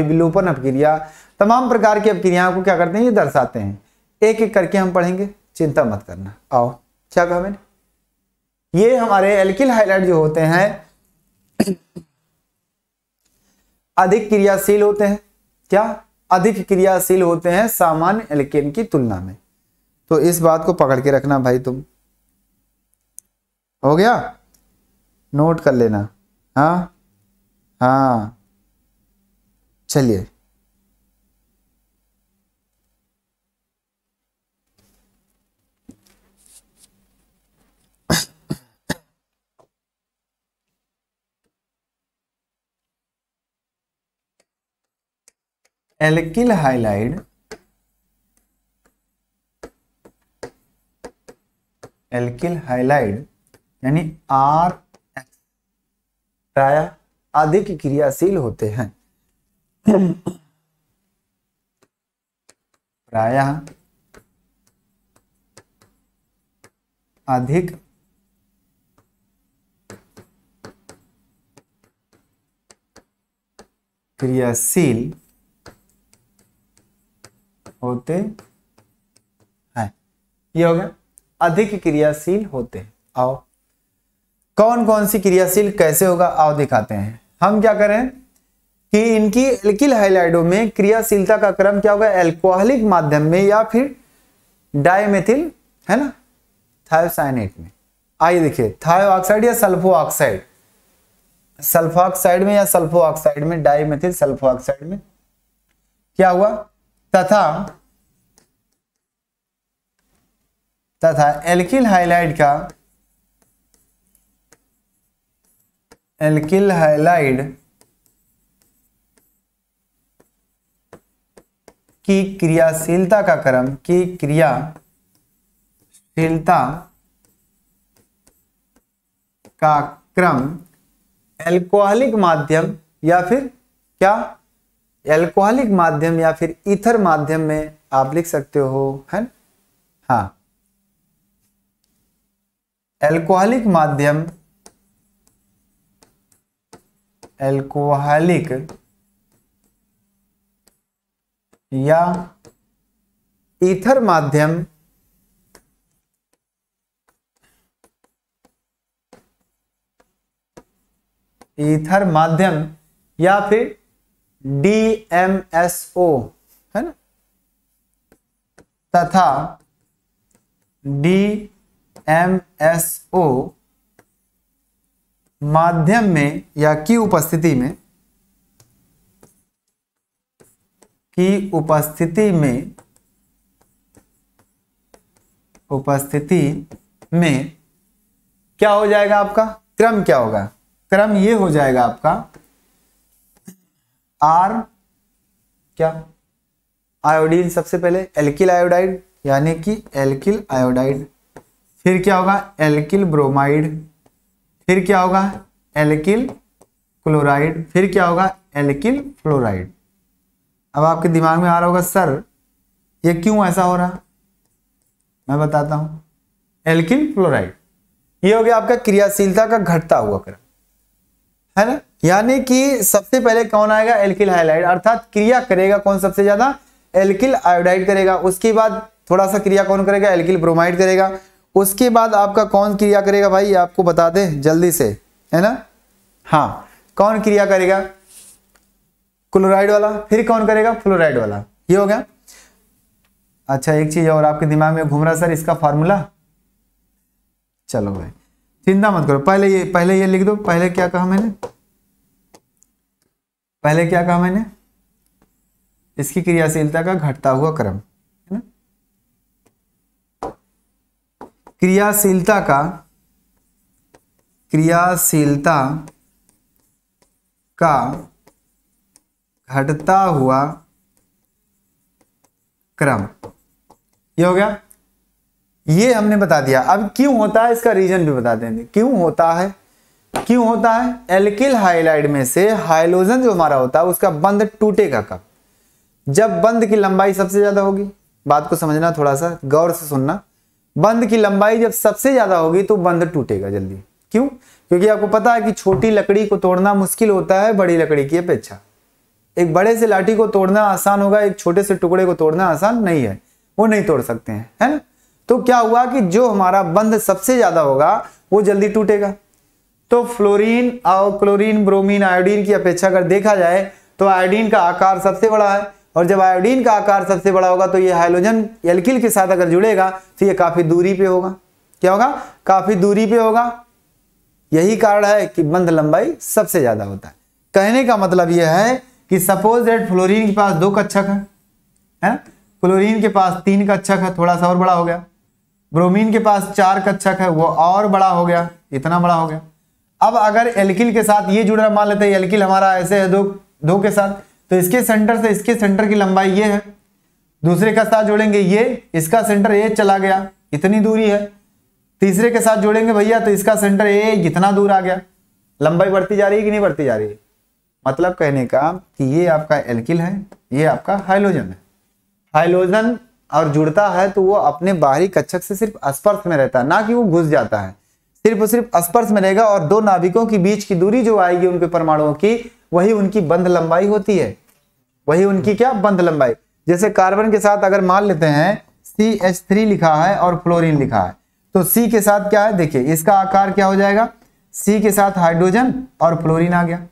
विलोपन अपक्रिया तमाम प्रकार की अपक्रियाओं को क्या करते हैं ये दर्शाते हैं एक एक करके हम पढ़ेंगे चिंता मत करना आओ क्या कहा मैंने ये हमारे एल्किल हाइलाइट जो होते हैं अधिक क्रियाशील होते हैं क्या अधिक क्रियाशील होते हैं सामान्य एल्केन की तुलना में तो इस बात को पकड़ के रखना भाई तुम हो गया नोट कर लेना हाँ हाँ चलिए एल्किल हाइलाइड एल्किल हाइलाइड यानी आर एस प्राय अधिक क्रियाशील होते हैं प्राय अधिक क्रियाशील होते हैं हाँ। ये हो गया अधिक क्रियाशील होते हैं आओ कौन कौन सी क्रियाशील कैसे होगा आओ दिखाते हैं हम क्या करें कि इनकी एल्किल हाइलाइडो में क्रियाशीलता का क्रम क्या होगा एल्कोहलिक माध्यम में या फिर डायमेथिल है ना थायोसाइनेट में आइए देखिए थायो या सल्फो ऑक्साइड सल्फो ऑक्साइड में या सल्फो ऑक्साइड में डायमेथिल सल्फो ऑक्साइड में क्या हुआ तथा तथा एल्किल हाइलाइड का एल्किल हाइलाइड की क्रियाशीलता का क्रम की क्रियाशीलता का क्रम एल्कोहलिक माध्यम या फिर क्या एल्कोहलिक माध्यम या फिर इथर माध्यम में आप लिख सकते हो है हाँ एल्कोहलिक माध्यम एल्कोहलिक या ईथर माध्यम ईथर माध्यम या फिर डीएमएसओ है ना तथा डी एम एस ओ माध्यम में या की उपस्थिति में की उपस्थिति में उपस्थिति में क्या हो जाएगा आपका क्रम क्या होगा क्रम ये हो जाएगा आपका आर क्या आयोडीन सबसे पहले एल्किल आयोडाइड यानी कि एल्किल आयोडाइड फिर क्या होगा एल्किल ब्रोमाइड फिर क्या होगा एल्किल क्लोराइड फिर क्या होगा एल्किल फ्लोराइड अब आपके दिमाग में आ रहा होगा सर ये क्यों ऐसा हो रहा मैं बताता हूं एल्किल फ्लोराइड ये हो गया आपका क्रियाशीलता का घटता हुआ क्रम है ना यानी कि सबसे पहले कौन आएगा एल्किल हाइलाइड अर्थात क्रिया करेगा कौन सबसे ज्यादा एल्किल आयोडाइड करेगा उसके बाद थोड़ा सा क्रिया कौन करेगा एल्किल ब्रोमाइड करेगा उसके बाद आपका कौन क्रिया करेगा भाई आपको बता दे जल्दी से है ना हाँ कौन क्रिया करेगा क्लोराइड वाला फिर कौन करेगा फ्लोराइड वाला ये हो गया अच्छा एक चीज और आपके दिमाग में घूम रहा सर इसका फॉर्मूला चलो भाई चिंता मत करो पहले ये पहले ये लिख दो पहले क्या कहा मैंने पहले क्या कहा मैंने इसकी क्रियाशीलता का घटता हुआ क्रम क्रियाशीलता का क्रियाशीलता का घटता हुआ क्रम ये हो गया ये हमने बता दिया अब क्यों होता है इसका रीजन भी बता देंगे क्यों होता है क्यों होता है एल्किल हाइलाइड में से हाइलोजन जो हमारा होता है उसका बंद टूटेगा कब जब बंद की लंबाई सबसे ज्यादा होगी बात को समझना थोड़ा सा गौर से सुनना बंद की लंबाई जब सबसे ज्यादा होगी तो बंद टूटेगा जल्दी क्यों क्योंकि आपको पता है कि छोटी लकड़ी को तोड़ना मुश्किल होता है बड़ी लकड़ी की अपेक्षा एक बड़े से लाठी को तोड़ना आसान होगा एक छोटे से टुकड़े को तोड़ना आसान नहीं है वो नहीं तोड़ सकते हैं है ना तो क्या हुआ कि जो हमारा बंद सबसे ज्यादा होगा वो जल्दी टूटेगा तो फ्लोरीन और क्लोरीन ब्रोमीन आयोडीन की अपेक्षा अगर देखा जाए तो आयोडीन का आकार सबसे बड़ा है और जब आयोडीन का आकार सबसे बड़ा होगा तो ये हाइलोजन एल्किल के साथ अगर जुड़ेगा तो ये काफ़ी दूरी पे होगा क्या होगा काफ़ी दूरी पे होगा यही कारण है कि बंध लंबाई सबसे ज़्यादा होता है कहने का मतलब यह है कि सपोज डेट फ्लोरिन के पास दो कच्छक है है ना के पास तीन कच्छक है थोड़ा सा और बड़ा हो गया ब्रोमीन के पास चार कच्छक है वो और बड़ा हो गया इतना बड़ा हो गया अब अगर एल्किल के साथ ये जुड़ रहा मान लेते हैं एल्किल हमारा ऐसे है दो दो के साथ तो इसके सेंटर से इसके सेंटर की लंबाई ये है दूसरे का साथ जोड़ेंगे ये इसका सेंटर ए चला गया इतनी दूरी है तीसरे के साथ जोड़ेंगे भैया तो इसका सेंटर ए इतना दूर आ गया लंबाई बढ़ती जा रही है कि नहीं बढ़ती जा रही है मतलब कहने का कि ये आपका एल्किल है ये आपका हाइलोजन है हाइलोजन और जुड़ता है तो वो अपने बाहरी कक्षक से सिर्फ स्पर्श में रहता है ना कि वो घुस जाता है सिर्फ सिर्फ स्पर्श में रहेगा और दो नाभिकों के बीच की दूरी जो आएगी उनके परमाणुओं की वही उनकी बंद लंबाई होती है वही उनकी क्या बंद लंबाई जैसे कार्बन के साथ अगर मान लेते हैं सी एच थ्री लिखा है और फ्लोरीन लिखा है तो सी के साथ क्या है देखिए इसका आकार क्या हो जाएगा सी के साथ हाइड्रोजन और फ्लोरीन आ गया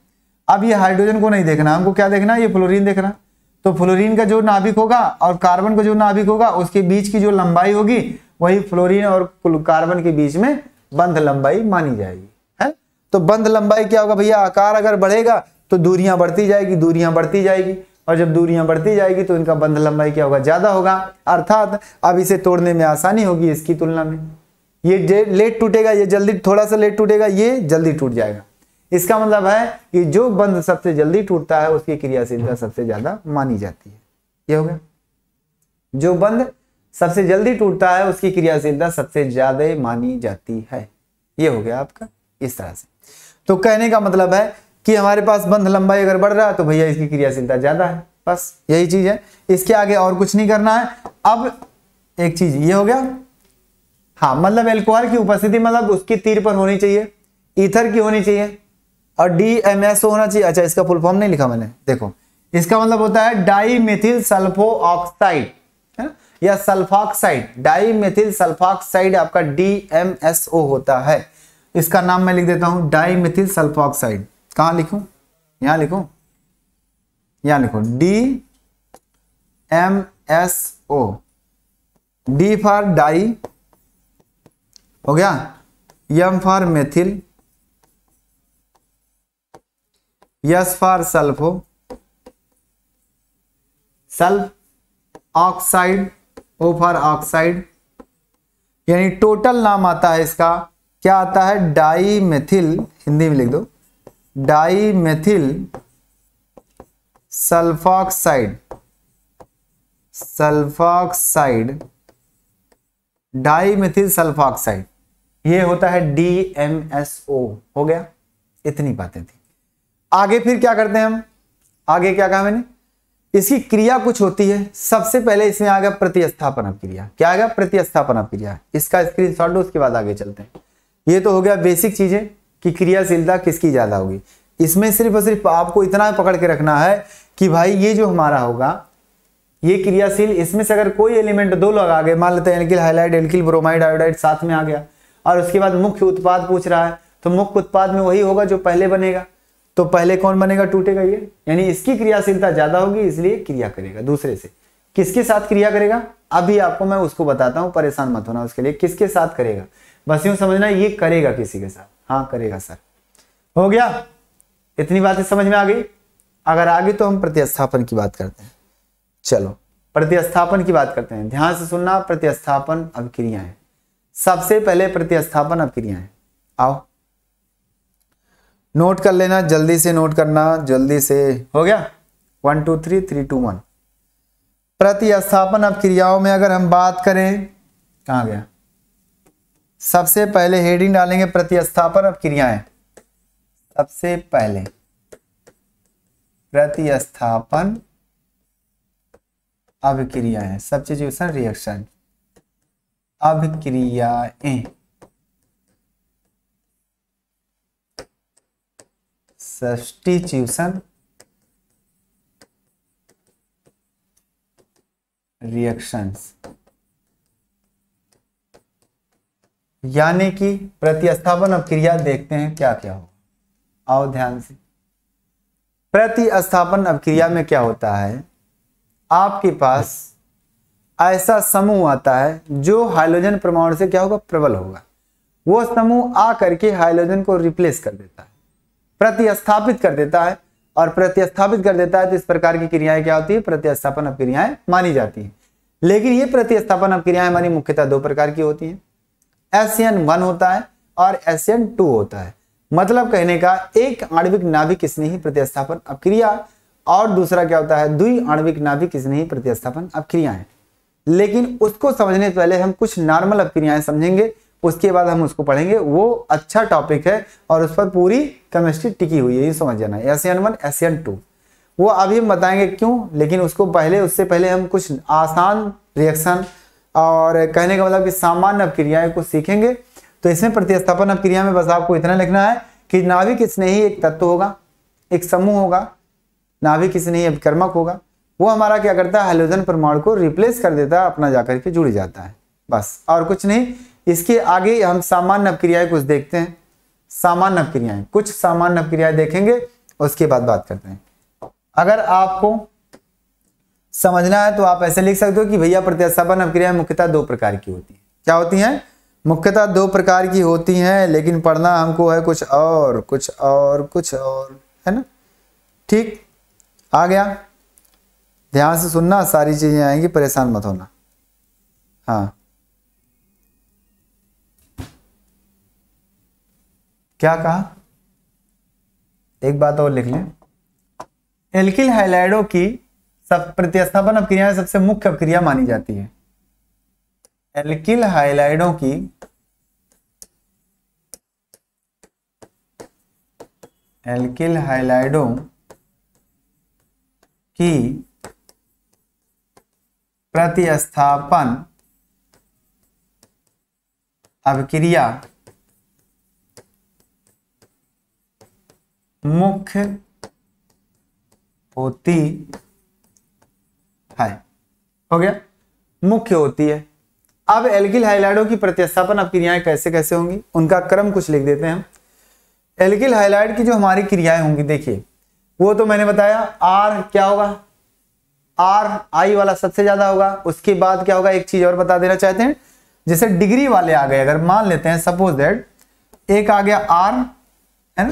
अब ये हाइड्रोजन को नहीं देखना हमको क्या देखना है ये फ्लोरीन देखना तो फ्लोरीन का जो नाभिक होगा और कार्बन का जो नाभिक होगा उसके बीच की जो लंबाई होगी वही फ्लोरीन और कार्बन के बीच में बंध लंबाई मानी जाएगी है तो बंद लंबाई क्या होगा भैया आकार अगर बढ़ेगा तो दूरियां बढ़ती जाएगी दूरियां बढ़ती जाएगी और जब दूरियां बढ़ती जाएगी तो इनका बंध लंबाई क्या होगा ज़्यादा होगा अर्थात अब इसे तोड़ने में आसानी होगी इसकी तुलना में ये लेट टूटेगा ये जल्दी थोड़ा सा लेट टूटेगा ये जल्दी टूट जाएगा इसका मतलब है कि जो बंध सबसे जल्दी टूटता है उसकी क्रियाशीलता सबसे ज़्यादा मानी जाती है ये हो गया जो बंध सबसे जल्दी टूटता है उसकी क्रियाशीलता सबसे ज़्यादा मानी जाती है ये हो गया आपका इस तरह से तो कहने का मतलब है कि हमारे पास बंध लंबाई अगर बढ़ रहा है तो भैया इसकी क्रियाशीलता ज़्यादा है बस यही चीज़ है इसके आगे और कुछ नहीं करना है अब एक चीज़ ये हो गया हाँ मतलब एल्कोहल की उपस्थिति मतलब उसकी तीर पर होनी चाहिए ईथर की होनी चाहिए और डी एम एस होना चाहिए अच्छा इसका फुल फॉर्म नहीं लिखा मैंने देखो इसका मतलब होता है डाई मेथिल सल्फो ऑक्साइड है ना या सल्फाक्साइड डाई मेथिल सल्फाक्साइड आपका डी एम एस ओ होता है इसका नाम मैं लिख देता हूं डाई मेथिल सल्फाक्साइड कहाँ लिखू यहाँ लिखूं यहाँ लिखो D M S O D for di हो गया M for methyl S for sulpho sulph oxide O for oxide यानी टोटल नाम आता है इसका क्या आता है डाई मेथिल हिंदी में लिख दो dimethyl sulphoxide sulphoxide dimethyl sulphoxide ये होता है DMSO हो गया इतनी बातें थी आगे फिर क्या करते हैं हम आगे क्या कहा मैंने इसकी क्रिया कुछ होती है सबसे पहले इसमें आ गया प्रतिस्थापन क्रिया क्या आ गया प्रतिस्थापन क्रिया इसका स्क्रीन शॉट लो उसके बाद आगे चलते हैं ये तो हो गया बेसिक चीजें कि क्रियाशीलता किसकी ज़्यादा होगी इसमें सिर्फ और सिर्फ आपको इतना पकड़ के रखना है कि भाई ये जो हमारा होगा ये क्रियाशील इसमें से अगर कोई एलिमेंट दो लगा गए मान लेते हैं एल्किल एल्किल ब्रोमाइड आयोडाइड साथ में आ गया और उसके बाद मुख्य उत्पाद पूछ रहा है तो मुख्य उत्पाद में वही होगा जो पहले बनेगा तो पहले कौन बनेगा टूटेगा ये यानी इसकी क्रियाशीलता ज्यादा होगी इसलिए क्रिया करेगा दूसरे से किसके साथ क्रिया करेगा अभी आपको मैं उसको बताता हूं परेशान मत होना उसके लिए किसके साथ करेगा बस यूँ समझना ये करेगा किसी के साथ हाँ करेगा सर हो गया इतनी बातें समझ में आ गई अगर आ गई तो हम प्रतिस्थापन की बात करते हैं चलो प्रतिस्थापन की बात करते हैं ध्यान से सुनना प्रतिस्थापन अभिक्रियाएं सबसे पहले प्रतिस्थापन अभिक्रियाएं आओ नोट कर लेना जल्दी से नोट करना जल्दी से हो गया one two three three two one प्रतिस्थापन अभिक्रियाओं में अगर हम बात करें कहा गया सबसे पहले हेडिंग डालेंगे प्रतिस्थापन और क्रियाएं सबसे पहले प्रतिस्थापन अभिक्रियाएं सब्सटीट्यूशन रिएक्शन अभिक्रियाएं सब्सटीट्यूशन रिएक्शंस यानी कि प्रतिस्थापन और क्रिया देखते हैं क्या क्या होगा आओ ध्यान से प्रतिस्थापन अभिक्रिया में क्या होता है आपके पास ऐसा समूह आता है जो हाइड्रोजन परमाणु से क्या होगा प्रबल होगा वो समूह आ करके हाइड्रोजन को रिप्लेस कर देता है प्रतिस्थापित कर देता है और प्रतिस्थापित कर देता है तो इस प्रकार की क्रियाएं क्या होती है प्रतिस्थापन अभिक्रियाएं मानी जाती है लेकिन ये प्रतिस्थापन अभिक्रियाएं हमारी मुख्यतः दो प्रकार की होती है एस एन वन होता है और एस एन टू होता है मतलब कहने का एक आणविक नाभिक इसने ही प्रतिस्थापन अपक्रिया और दूसरा क्या होता है दुई आणविक नाभिक इसने ही प्रतिस्थापन अपक्रिया है लेकिन उसको समझने से पहले हम कुछ नॉर्मल अपक्रियाएं समझेंगे उसके बाद हम उसको पढ़ेंगे वो अच्छा टॉपिक है और उस पर पूरी केमिस्ट्री टिकी हुई है ये समझ जाना S N one S N two वो अभी हम बताएंगे क्यों लेकिन उसको पहले उससे पहले हम कुछ आसान रिएक्शन और कहने का मतलब कि सामान्य अपक्रियाएं को सीखेंगे तो इसमें प्रतिस्थापन अपक्रिया में बस आपको इतना लिखना है कि नाभिक स्नेही एक तत्व होगा एक समूह होगा नाभिक स्नेही अभिकर्मक होगा वो हमारा क्या करता है हाइड्रोजन परमाणु को रिप्लेस कर देता है अपना जाकर के जुड़ जाता है बस और कुछ नहीं इसके आगे हम सामान्य अपक्रियाएं कुछ देखते हैं सामान्य अपक्रियाएं कुछ सामान्य अपक्रियाएं देखेंगे उसके बाद बात करते हैं अगर आपको समझना है तो आप ऐसे लिख सकते हो कि भैया प्रत्यास्थापन अभिक्रिया मुख्यतः दो प्रकार की होती है क्या होती है मुख्यतः दो प्रकार की होती हैं लेकिन पढ़ना हमको है कुछ और कुछ और कुछ और है ना ठीक आ गया ध्यान से सुनना सारी चीज़ें आएंगी परेशान मत होना हाँ क्या कहा एक बात और लिख लें एल्किल हाइलाइडो की सब प्रतिस्थापन अपक्रियाएं सबसे मुख्य अपक्रिया मानी जाती है एल्किल हाइलाइडों की एल्किल हाइलाइडों की प्रतिस्थापन अभिक्रिया मुख्य होती है हो गया मुख्य होती है अब एल्किल हाइलाइडो की प्रतिस्थापन अब क्रियाएं कैसे कैसे होंगी उनका क्रम कुछ लिख देते हैं हम एल्किल हाइलाइड की जो हमारी क्रियाएं होंगी देखिए वो तो मैंने बताया आर क्या होगा आर आई वाला सबसे ज्यादा होगा उसके बाद क्या होगा एक चीज और बता देना चाहते हैं जैसे डिग्री वाले आ गए अगर मान लेते हैं सपोज दैट एक आ गया आर है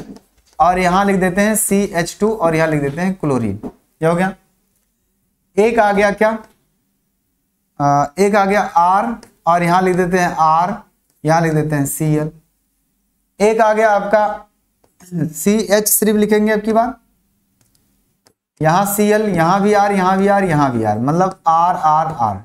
और यहां लिख देते हैं सी एच टू और यहां लिख देते हैं क्लोरीन क्या हो गया एक आ गया क्या आ, एक आ गया आर और यहां लिख देते हैं आर यहां लिख देते हैं सी एल एक आ गया आपका सी एच सिर्फ लिखेंगे आपकी बार यहां सी एल यहां भी आर यहां भी आर यहां भी आर मतलब आर आर आर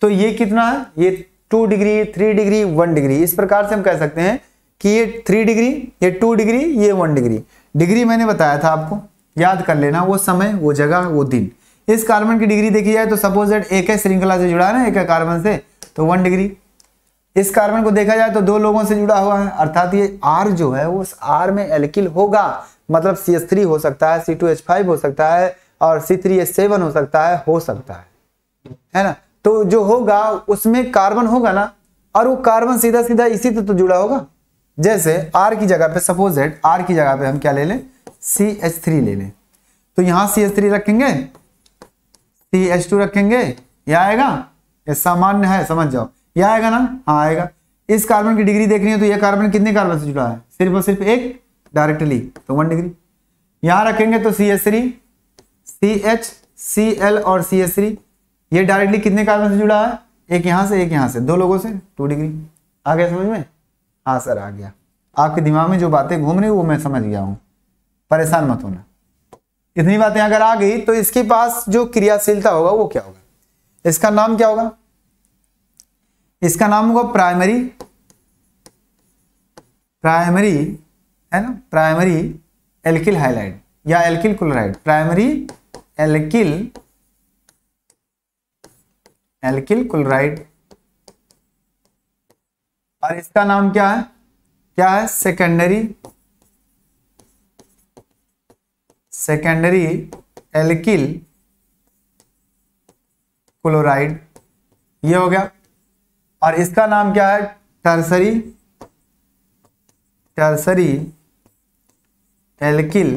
तो ये कितना है ये two degree three degree one degree इस प्रकार से हम कह सकते हैं कि ये थ्री डिग्री ये टू डिग्री ये वन डिग्री डिग्री मैंने बताया था आपको याद कर लेना वो समय वो जगह वो दिन इस कार्बन की डिग्री देखी जाए तो सपोज दैट एक है श्रृंखला से जुड़ा है ना एक है कार्बन से तो वन डिग्री इस कार्बन को देखा जाए तो दो लोगों से जुड़ा हुआ है अर्थात ये आर जो है उस आर में एल्किल होगा मतलब सी एस थ्री हो सकता है सी टू एच फाइव हो सकता है और सी थ्री एच सेवन हो सकता है हो सकता है है ना तो जो होगा उसमें कार्बन होगा ना और वो कार्बन सीधा सीधा इसी से तो जुड़ा होगा जैसे आर की जगह पे सपोज एट आर की जगह पे हम क्या ले लें सी एच थ्री ले लें तो यहाँ सी एच थ्री रखेंगे सी एच टू रखेंगे यह आएगा ये सामान्य है समझ जाओ यह आएगा ना हाँ आएगा इस कार्बन की डिग्री देखनी है तो यह कार्बन कितने कार्बन से जुड़ा है सिर्फ और सिर्फ एक डायरेक्टली तो वन डिग्री यहां रखेंगे तो C H three C H C L और सी एच थ्री ये डायरेक्टली कितने कार्बन से जुड़ा है एक यहां से एक यहां से दो लोगों से टू डिग्री आ गया समझ में हाँ सर आ गया आपके दिमाग में जो बातें घूम रही वो मैं समझ गया हूँ परेशान मत होना इतनी बातें अगर आ गई तो इसके पास जो क्रियाशीलता होगा वो क्या होगा इसका नाम क्या होगा इसका नाम होगा प्राइमरी प्राइमरी है ना प्राइमरी एल्किल हाइलाइड या alkyl chloride primary alkyl alkyl chloride और इसका नाम क्या है क्या है सेकेंडरी सेकेंडरी एल्किल क्लोराइड ये हो गया और इसका नाम क्या है tertiary tertiary alkyl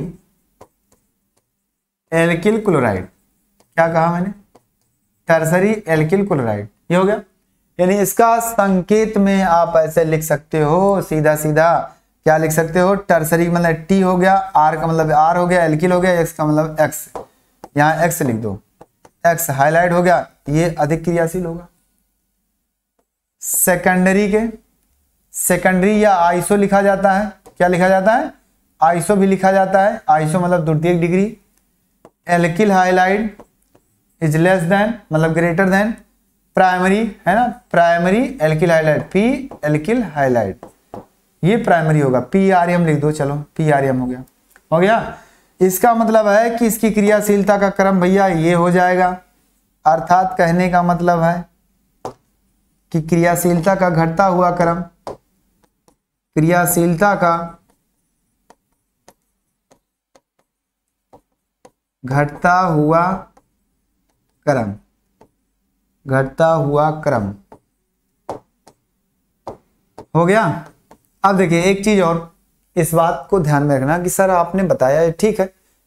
alkyl chloride क्या कहा मैंने टर्सरी एल्किल क्लोराइड ये हो गया यानी इसका संकेत में आप ऐसे लिख सकते हो सीधा सीधा क्या लिख सकते हो टर्सरी मतलब टी हो गया आर का मतलब आर हो गया एल्किल हो गया एक्स का मतलब एक्स यहाँ एक्स लिख दो एक्स हाईलाइट हो गया ये अधिक क्रियाशील होगा सेकेंडरी के सेकेंडरी या आइसो लिखा जाता है क्या लिखा जाता है आइसो भी लिखा जाता है आइसो मतलब द्वितीय degree alkyl halide is less than मतलब ग्रेटर देन प्राइमरी है ना primary alkyl halide P alkyl halide ये प्राइमरी होगा पी आर एम लिख दो चलो पी आर एम हो गया हो गया इसका मतलब है कि इसकी क्रियाशीलता का क्रम भैया ये हो जाएगा अर्थात कहने का मतलब है कि क्रियाशीलता का घटता हुआ क्रम क्रियाशीलता का घटता हुआ क्रम घटता हुआ क्रम हो गया अब देखिए एक चीज और इस बात को ध्यान में रखना कि सर आपने बताया ठीक है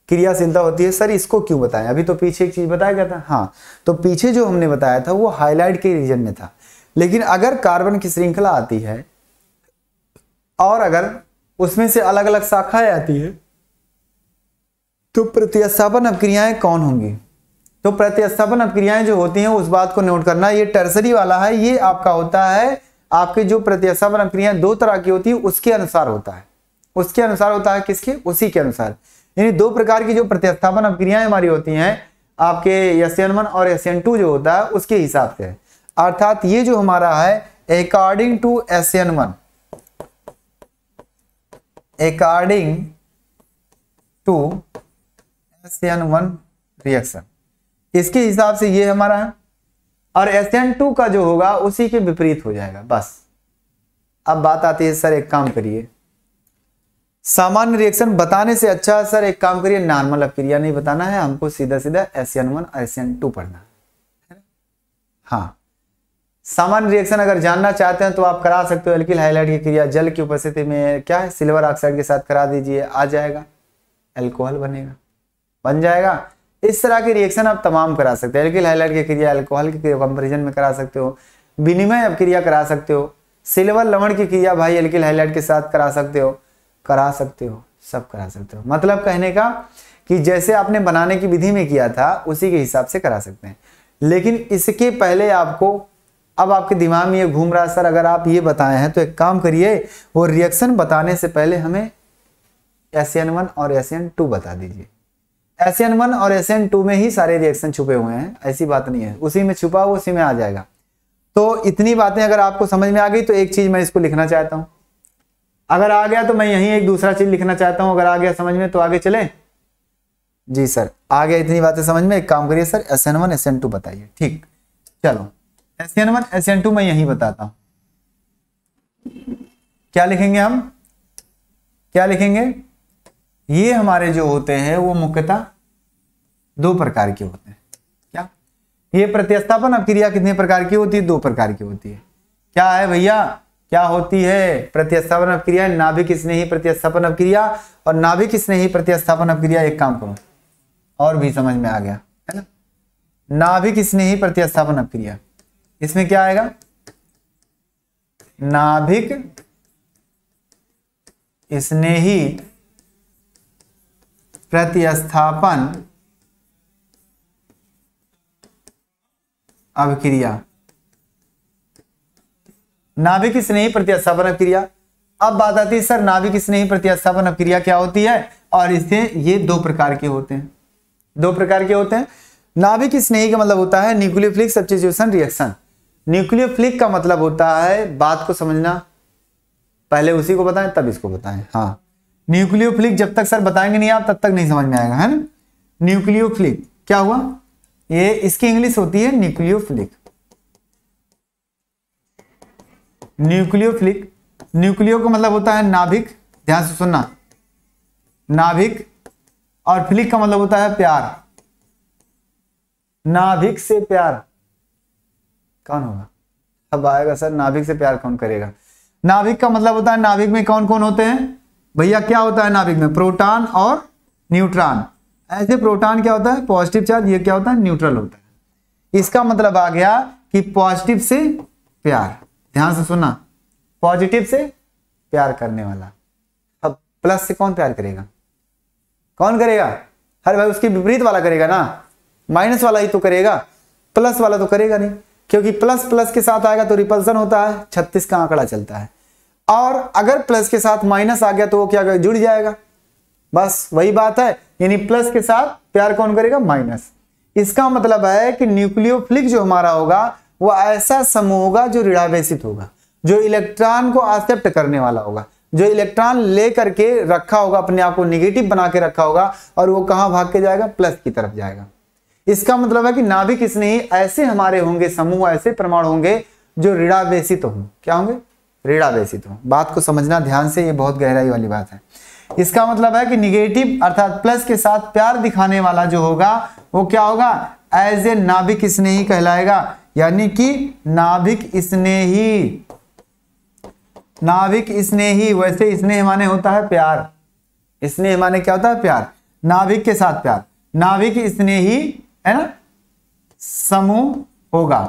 क्रियाशीलता होती है सर इसको क्यों बताएं अभी तो पीछे एक चीज बताया गया था हाँ तो पीछे जो हमने बताया था वो हाईलाइट के रीजन में था लेकिन अगर कार्बन की श्रृंखला आती है और अगर उसमें से अलग अलग शाखाएं आती है तो प्रतिस्थापन अपक्रियाएं कौन होंगी तो प्रतिस्थापन अपक्रियाएं जो होती हैं उस बात को नोट करना ये टर्सरी वाला है ये आपका होता है आपकी जो प्रत्याशा पर दो तरह की होती है उसके अनुसार होता है उसके अनुसार होता है किसके उसी के अनुसार यानी दो प्रकार की जो प्रतिस्थापन क्रियाएं हमारी होती हैं आपके एस वन और एस टू जो होता है उसके हिसाब से अर्थात ये जो हमारा है according to S one according to S one reaction इसके हिसाब से ये हमारा है और SN2 का जो होगा उसी के विपरीत हो जाएगा बस अब बात आती है सर एक काम करिए सामान्य रिएक्शन बताने से अच्छा है सर एक काम करिए नॉर्मल अपक्रिया नहीं बताना है हमको सीधा सीधा S N one S N two पढ़ना है हाँ सामान्य रिएक्शन अगर जानना चाहते हैं तो आप करा सकते हो एल्किल हाईलाइट की क्रिया जल की उपस्थिति में क्या है सिल्वर ऑक्साइड के साथ करा दीजिए आ जाएगा एल्कोहल बनेगा बन जाएगा इस तरह के रिएक्शन आप तमाम करा सकते हैं एल्किल हाइलाइट की क्रिया एल्कोहल की कंपेरिजन में करा सकते हो विनिमय अब क्रिया करा सकते हो सिल्वर लवण की क्रिया भाई एल्किल हाइलाइट के साथ करा सकते हो करा सकते हो सब करा सकते हो मतलब कहने का कि जैसे आपने बनाने की विधि में किया था उसी के हिसाब से करा सकते हैं लेकिन इसके पहले आपको अब आपके दिमाग में ये घूम रहा सर अगर आप ये बताए हैं तो एक काम करिए वो रिएक्शन बताने से पहले हमें एस एन वन और एस एन टू बता दीजिए एस एन वन और एस एन टू में ही सारे रिएक्शन छुपे हुए हैं ऐसी बात नहीं है उसी में छुपा उसी में आ जाएगा तो इतनी बातें अगर आपको समझ में आ गई तो एक चीज मैं इसको लिखना चाहता हूं अगर आ गया तो मैं यही एक दूसरा चीज लिखना चाहता हूँ अगर आ गया समझ में तो आगे चले जी सर आ गया इतनी बातें समझ में एक काम करिए sir S N one S N two बताइए ठीक चलो S N one S N two मैं यही बताता हूं क्या लिखेंगे हम क्या लिखेंगे ये हमारे जो होते हैं वो मुख्यतः दो प्रकार के होते हैं क्या ये प्रत्यस्थापन अक्रिया कितने प्रकार की होती है दो प्रकार की होती है क्या है भैया क्या होती है प्रत्यस्थापन अपक्रिया नाभिक इसने ही प्रत्यस्थापन अपक्रिया और नाभिक इसने ही प्रत्यस्थापन अपक्रिया एक काम करो और भी समझ में आ गया है ना नाभिक इसने ही प्रत्यस्थापन अपक्रिया इसमें क्या आएगा नाभिक इसने ही प्रतिस्थापन अभिक्रिया नाभिक स्नेही प्रतिस्थापन अभिक्रिया अब बात आती है सर नाभिक स्नेही प्रतिस्थापन अभिक्रिया क्या होती है और इससे ये दो प्रकार के होते हैं दो प्रकार के होते हैं नाभिक स्नेही का मतलब होता है न्यूक्लियोफ्लिक सब्सिट्यूशन रिएक्शन न्यूक्लियोफ्लिक का मतलब होता है बात को समझना पहले उसी को बताएं तब इसको बताएं हाँ न्यूक्लियोफिलिक जब तक सर बताएंगे नहीं आप तब तक नहीं समझ में आएगा है ना न्यूक्लियोफिलिक क्या हुआ ये इसकी इंग्लिश होती है न्यूक्लियोफिलिक न्यूक्लियोफिलिक न्यूक्लियो का मतलब होता है नाभिक ध्यान से सुनना नाभिक और फिलिक का मतलब होता है प्यार नाभिक से प्यार कौन होगा अब आएगा सर नाभिक से प्यार कौन करेगा नाभिक का मतलब होता है नाभिक में कौन कौन होते हैं भैया क्या होता है नाभिक में प्रोटॉन और न्यूट्रॉन ऐसे प्रोटॉन क्या होता है पॉजिटिव चार्ज ये क्या होता है न्यूट्रल होता है इसका मतलब आ गया कि पॉजिटिव से प्यार ध्यान से सुना पॉजिटिव से प्यार करने वाला अब प्लस से कौन प्यार करेगा कौन करेगा हर भाई उसके विपरीत वाला करेगा ना माइनस वाला ही तो करेगा प्लस वाला तो करेगा नहीं क्योंकि प्लस प्लस के साथ आएगा तो रिपल्सन होता है छत्तीस का आंकड़ा चलता है और अगर प्लस के साथ माइनस आ गया तो वो क्या जुड़ जाएगा बस वही बात है यानी प्लस के साथ प्यार कौन करेगा माइनस इसका मतलब है कि न्यूक्लियोफिलिक जो हमारा होगा वो ऐसा समूह होगा जो ऋणावेशित होगा जो इलेक्ट्रॉन को एक्सेप्ट करने वाला होगा जो इलेक्ट्रॉन ले करके रखा होगा अपने आप को निगेटिव बना के रखा होगा और वो कहां भाग के जाएगा प्लस की तरफ जाएगा इसका मतलब है कि नाभिक ही ऐसे हमारे होंगे समूह ऐसे प्रमाण होंगे जो ऋणावेशित होंगे क्या होंगे रीढ़ावेशित हो बात को समझना ध्यान से ये बहुत गहराई वाली बात है इसका मतलब है कि निगेटिव अर्थात प्लस के साथ प्यार दिखाने वाला जो होगा वो क्या होगा एज ए नाभिक स्नेही कहलाएगा यानी कि नाभिक स्नेही नाभिक स्नेही वैसे स्नेह माने होता है प्यार स्नेह माने क्या होता है प्यार नाभिक के साथ प्यार नाभिक स्नेही है ना समूह होगा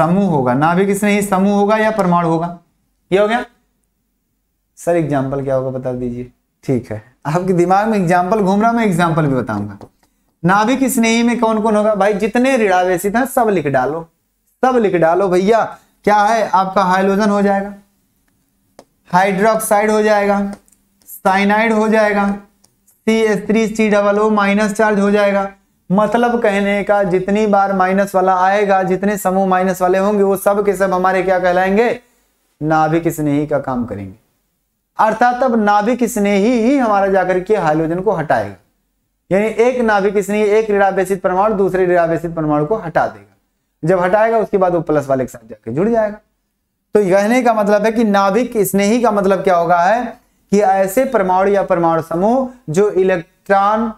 समूह होगा नाभिक स्नेही समूह होगा या परमाणु होगा ये हो गया सर एग्जाम्पल क्या होगा बता दीजिए ठीक है आपके दिमाग में एग्जाम्पल घूम रहा मैं एग्जाम्पल भी बताऊंगा नाभिक स्नेही में कौन कौन होगा भाई जितने ऋणावेशित हैं सब लिख डालो सब लिख डालो भैया क्या है आपका हाइलोजन हो जाएगा हाइड्रोक्साइड हो जाएगा साइनाइड हो जाएगा C S three C double O minus charge हो जाएगा मतलब कहने का जितनी बार माइनस वाला आएगा जितने समूह माइनस वाले होंगे वो सब के सब हमारे क्या कहलाएंगे नाभिक स्नेही का काम करेंगे अर्थात अब नाभिक स्नेही ही हमारा जाकर के हाइड्रोजन को हटाएगा यानी एक नाभिक स्नेही एक ऋणावेशित परमाणु दूसरे ऋणावेशित परमाणु को हटा देगा जब हटाएगा उसके बाद वो प्लस वाले के साथ जाकर जुड़ जाएगा तो कहने का मतलब है कि नाभिक स्नेही का मतलब क्या होगा है कि ऐसे परमाणु या परमाणु समूह जो इलेक्ट्रॉन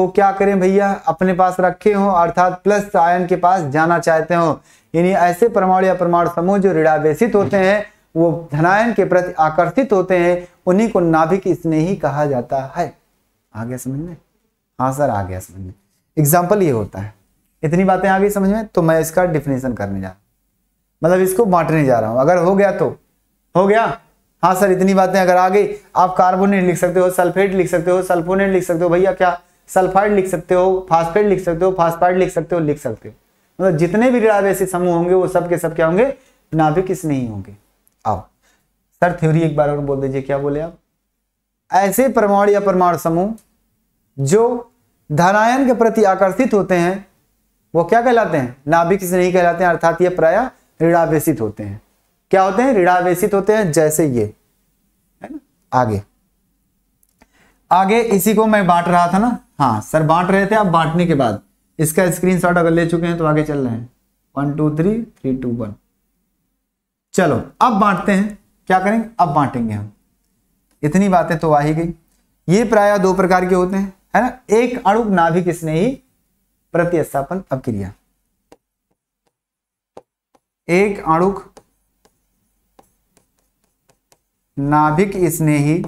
को क्या करें भैया अपने पास रखे हो अर्थात प्लस आयन के पास जाना चाहते हो यानी ऐसे परमाणु या परमाणु समूह जो ऋणावेशित होते हैं वो धनायन के प्रति आकर्षित होते हैं उन्हीं को नाभिक स्नेही कहा जाता है आ गया समझ में हाँ सर आ गया समझ में एग्जाम्पल ये होता है इतनी बातें आ गई समझ में तो मैं इसका डिफिनेशन करने जा रहा मतलब इसको बांटने जा रहा हूं अगर हो गया तो हो गया हाँ सर इतनी बातें अगर आ गई आप कार्बोनेट लिख सकते हो सल्फेट लिख सकते हो सल्फोनेट लिख सकते हो भैया क्या सल्फाइड लिख सकते हो फास्फेट लिख सकते हो फास्फाइड लिख सकते हो लिख सकते हो मतलब जितने भी ऋणावेशी समूह होंगे वो सब के सब क्या होंगे नाभिक नहीं होंगे अब सर थ्योरी एक बार और बोल दीजिए क्या बोले आप ऐसे परमाणु या परमाणु समूह जो धनायन के प्रति आकर्षित होते हैं वो क्या कहलाते हैं नाभिक से नहीं कहलाते हैं अर्थात ये प्राय ऋणावेशित होते हैं क्या होते हैं ऋणावेशित होते हैं जैसे ये है ना आगे आगे इसी को मैं बांट रहा था ना हाँ सर बांट रहे थे आप बांटने के बाद इसका स्क्रीनशॉट अगर ले चुके हैं तो आगे चल रहे हैं one two three three two one चलो अब बांटते हैं क्या करेंगे अब बांटेंगे हम इतनी बातें तो आ ही गई ये प्राय दो प्रकार के होते हैं है ना एक अणु नाभिक इसने ही प्रतिस्थापन अभिक्रिया एक अणुक नाभिक इसने ही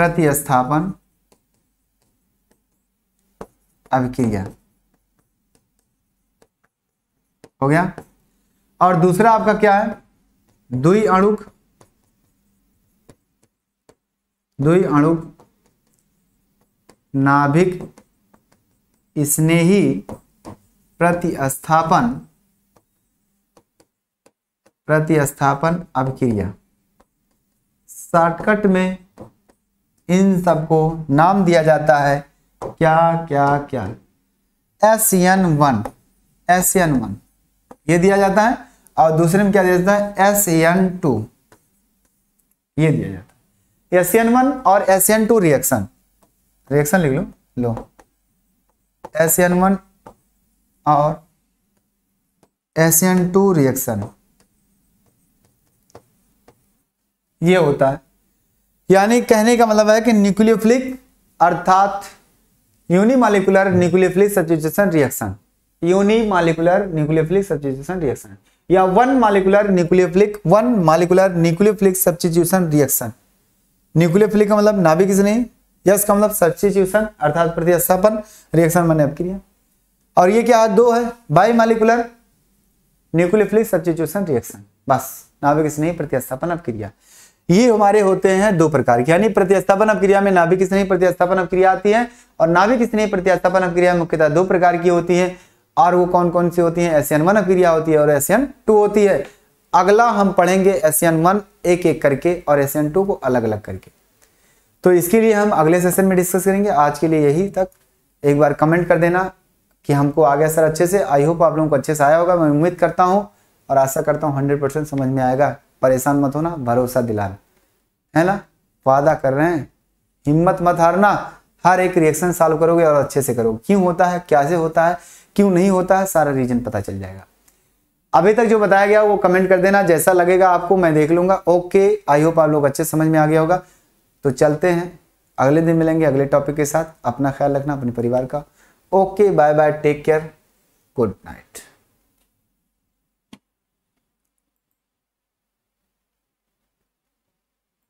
प्रतिस्थापन अभिक्रिया हो गया और दूसरा आपका क्या है दुई अणुक दुई अणुक नाभिक स्नेही प्रतिस्थापन प्रतिस्थापन अभिक्रिया शॉर्टकट में इन सबको नाम दिया जाता है क्या क्या क्या S N one S N one ये दिया जाता है और दूसरे में क्या दिया जाता है एस एन टू ये दिया जाता है एस एन वन और S N two reaction reaction लिख लो लो एस एन वन और एस एन टू रिएक्शन ये होता है यानी कहने का मतलब है कि न्यूक्लियोफिलिक अर्थात unimolecular nucleophilic substitution reaction unimolecular nucleophilic substitution reaction या one molecular nucleophilic one molecular nucleophilic substitution reaction nucleophilic का मतलब ना भी किसी नहीं यस का मतलब सब्सिट्यूशन अर्थात प्रतिस्थापन रिएक्शन मैंने अब किया और ये क्या दो है bimolecular nucleophilic substitution reaction बस ना भी किसी नहीं प्रतिस्थापन अब किया ये हमारे होते हैं दो प्रकार के यानी प्रत्यास्थापन अपक्रिया में नाभिक स्नेही प्रत्यास्थापन अपक्रिया आती है और नाभिक स्नेही प्रत्यास्थापन अपक्रिया मुख्यतः दो प्रकार की होती है और वो कौन कौन सी होती है एशियन वन अपक्रिया होती है और एशियन टू होती है अगला हम पढ़ेंगे एशियन वन एक एक करके और एशियन टू को अलग अलग करके तो इसके लिए हम अगले सेशन में डिस्कस करेंगे आज के लिए यही तक एक बार कमेंट कर देना कि हमको आ गया सर अच्छे से आई होप आप लोगों को अच्छे से आया होगा मैं उम्मीद करता हूँ और आशा करता हूँ हंड्रेड परसेंट समझ में आएगा परेशान मत होना भरोसा दिलाना है ना वादा कर रहे हैं हिम्मत मत हारना हर एक रिएक्शन सॉल्व करोगे और अच्छे से करोगे क्यों होता है कैसे होता है क्यों नहीं होता है सारा रीजन पता चल जाएगा अभी तक जो बताया गया वो कमेंट कर देना जैसा लगेगा आपको मैं देख लूंगा ओके आई होप आप लोग अच्छे समझ में आ गया होगा तो चलते हैं अगले दिन मिलेंगे अगले टॉपिक के साथ अपना ख्याल रखना अपने परिवार का okay bye bye take care good night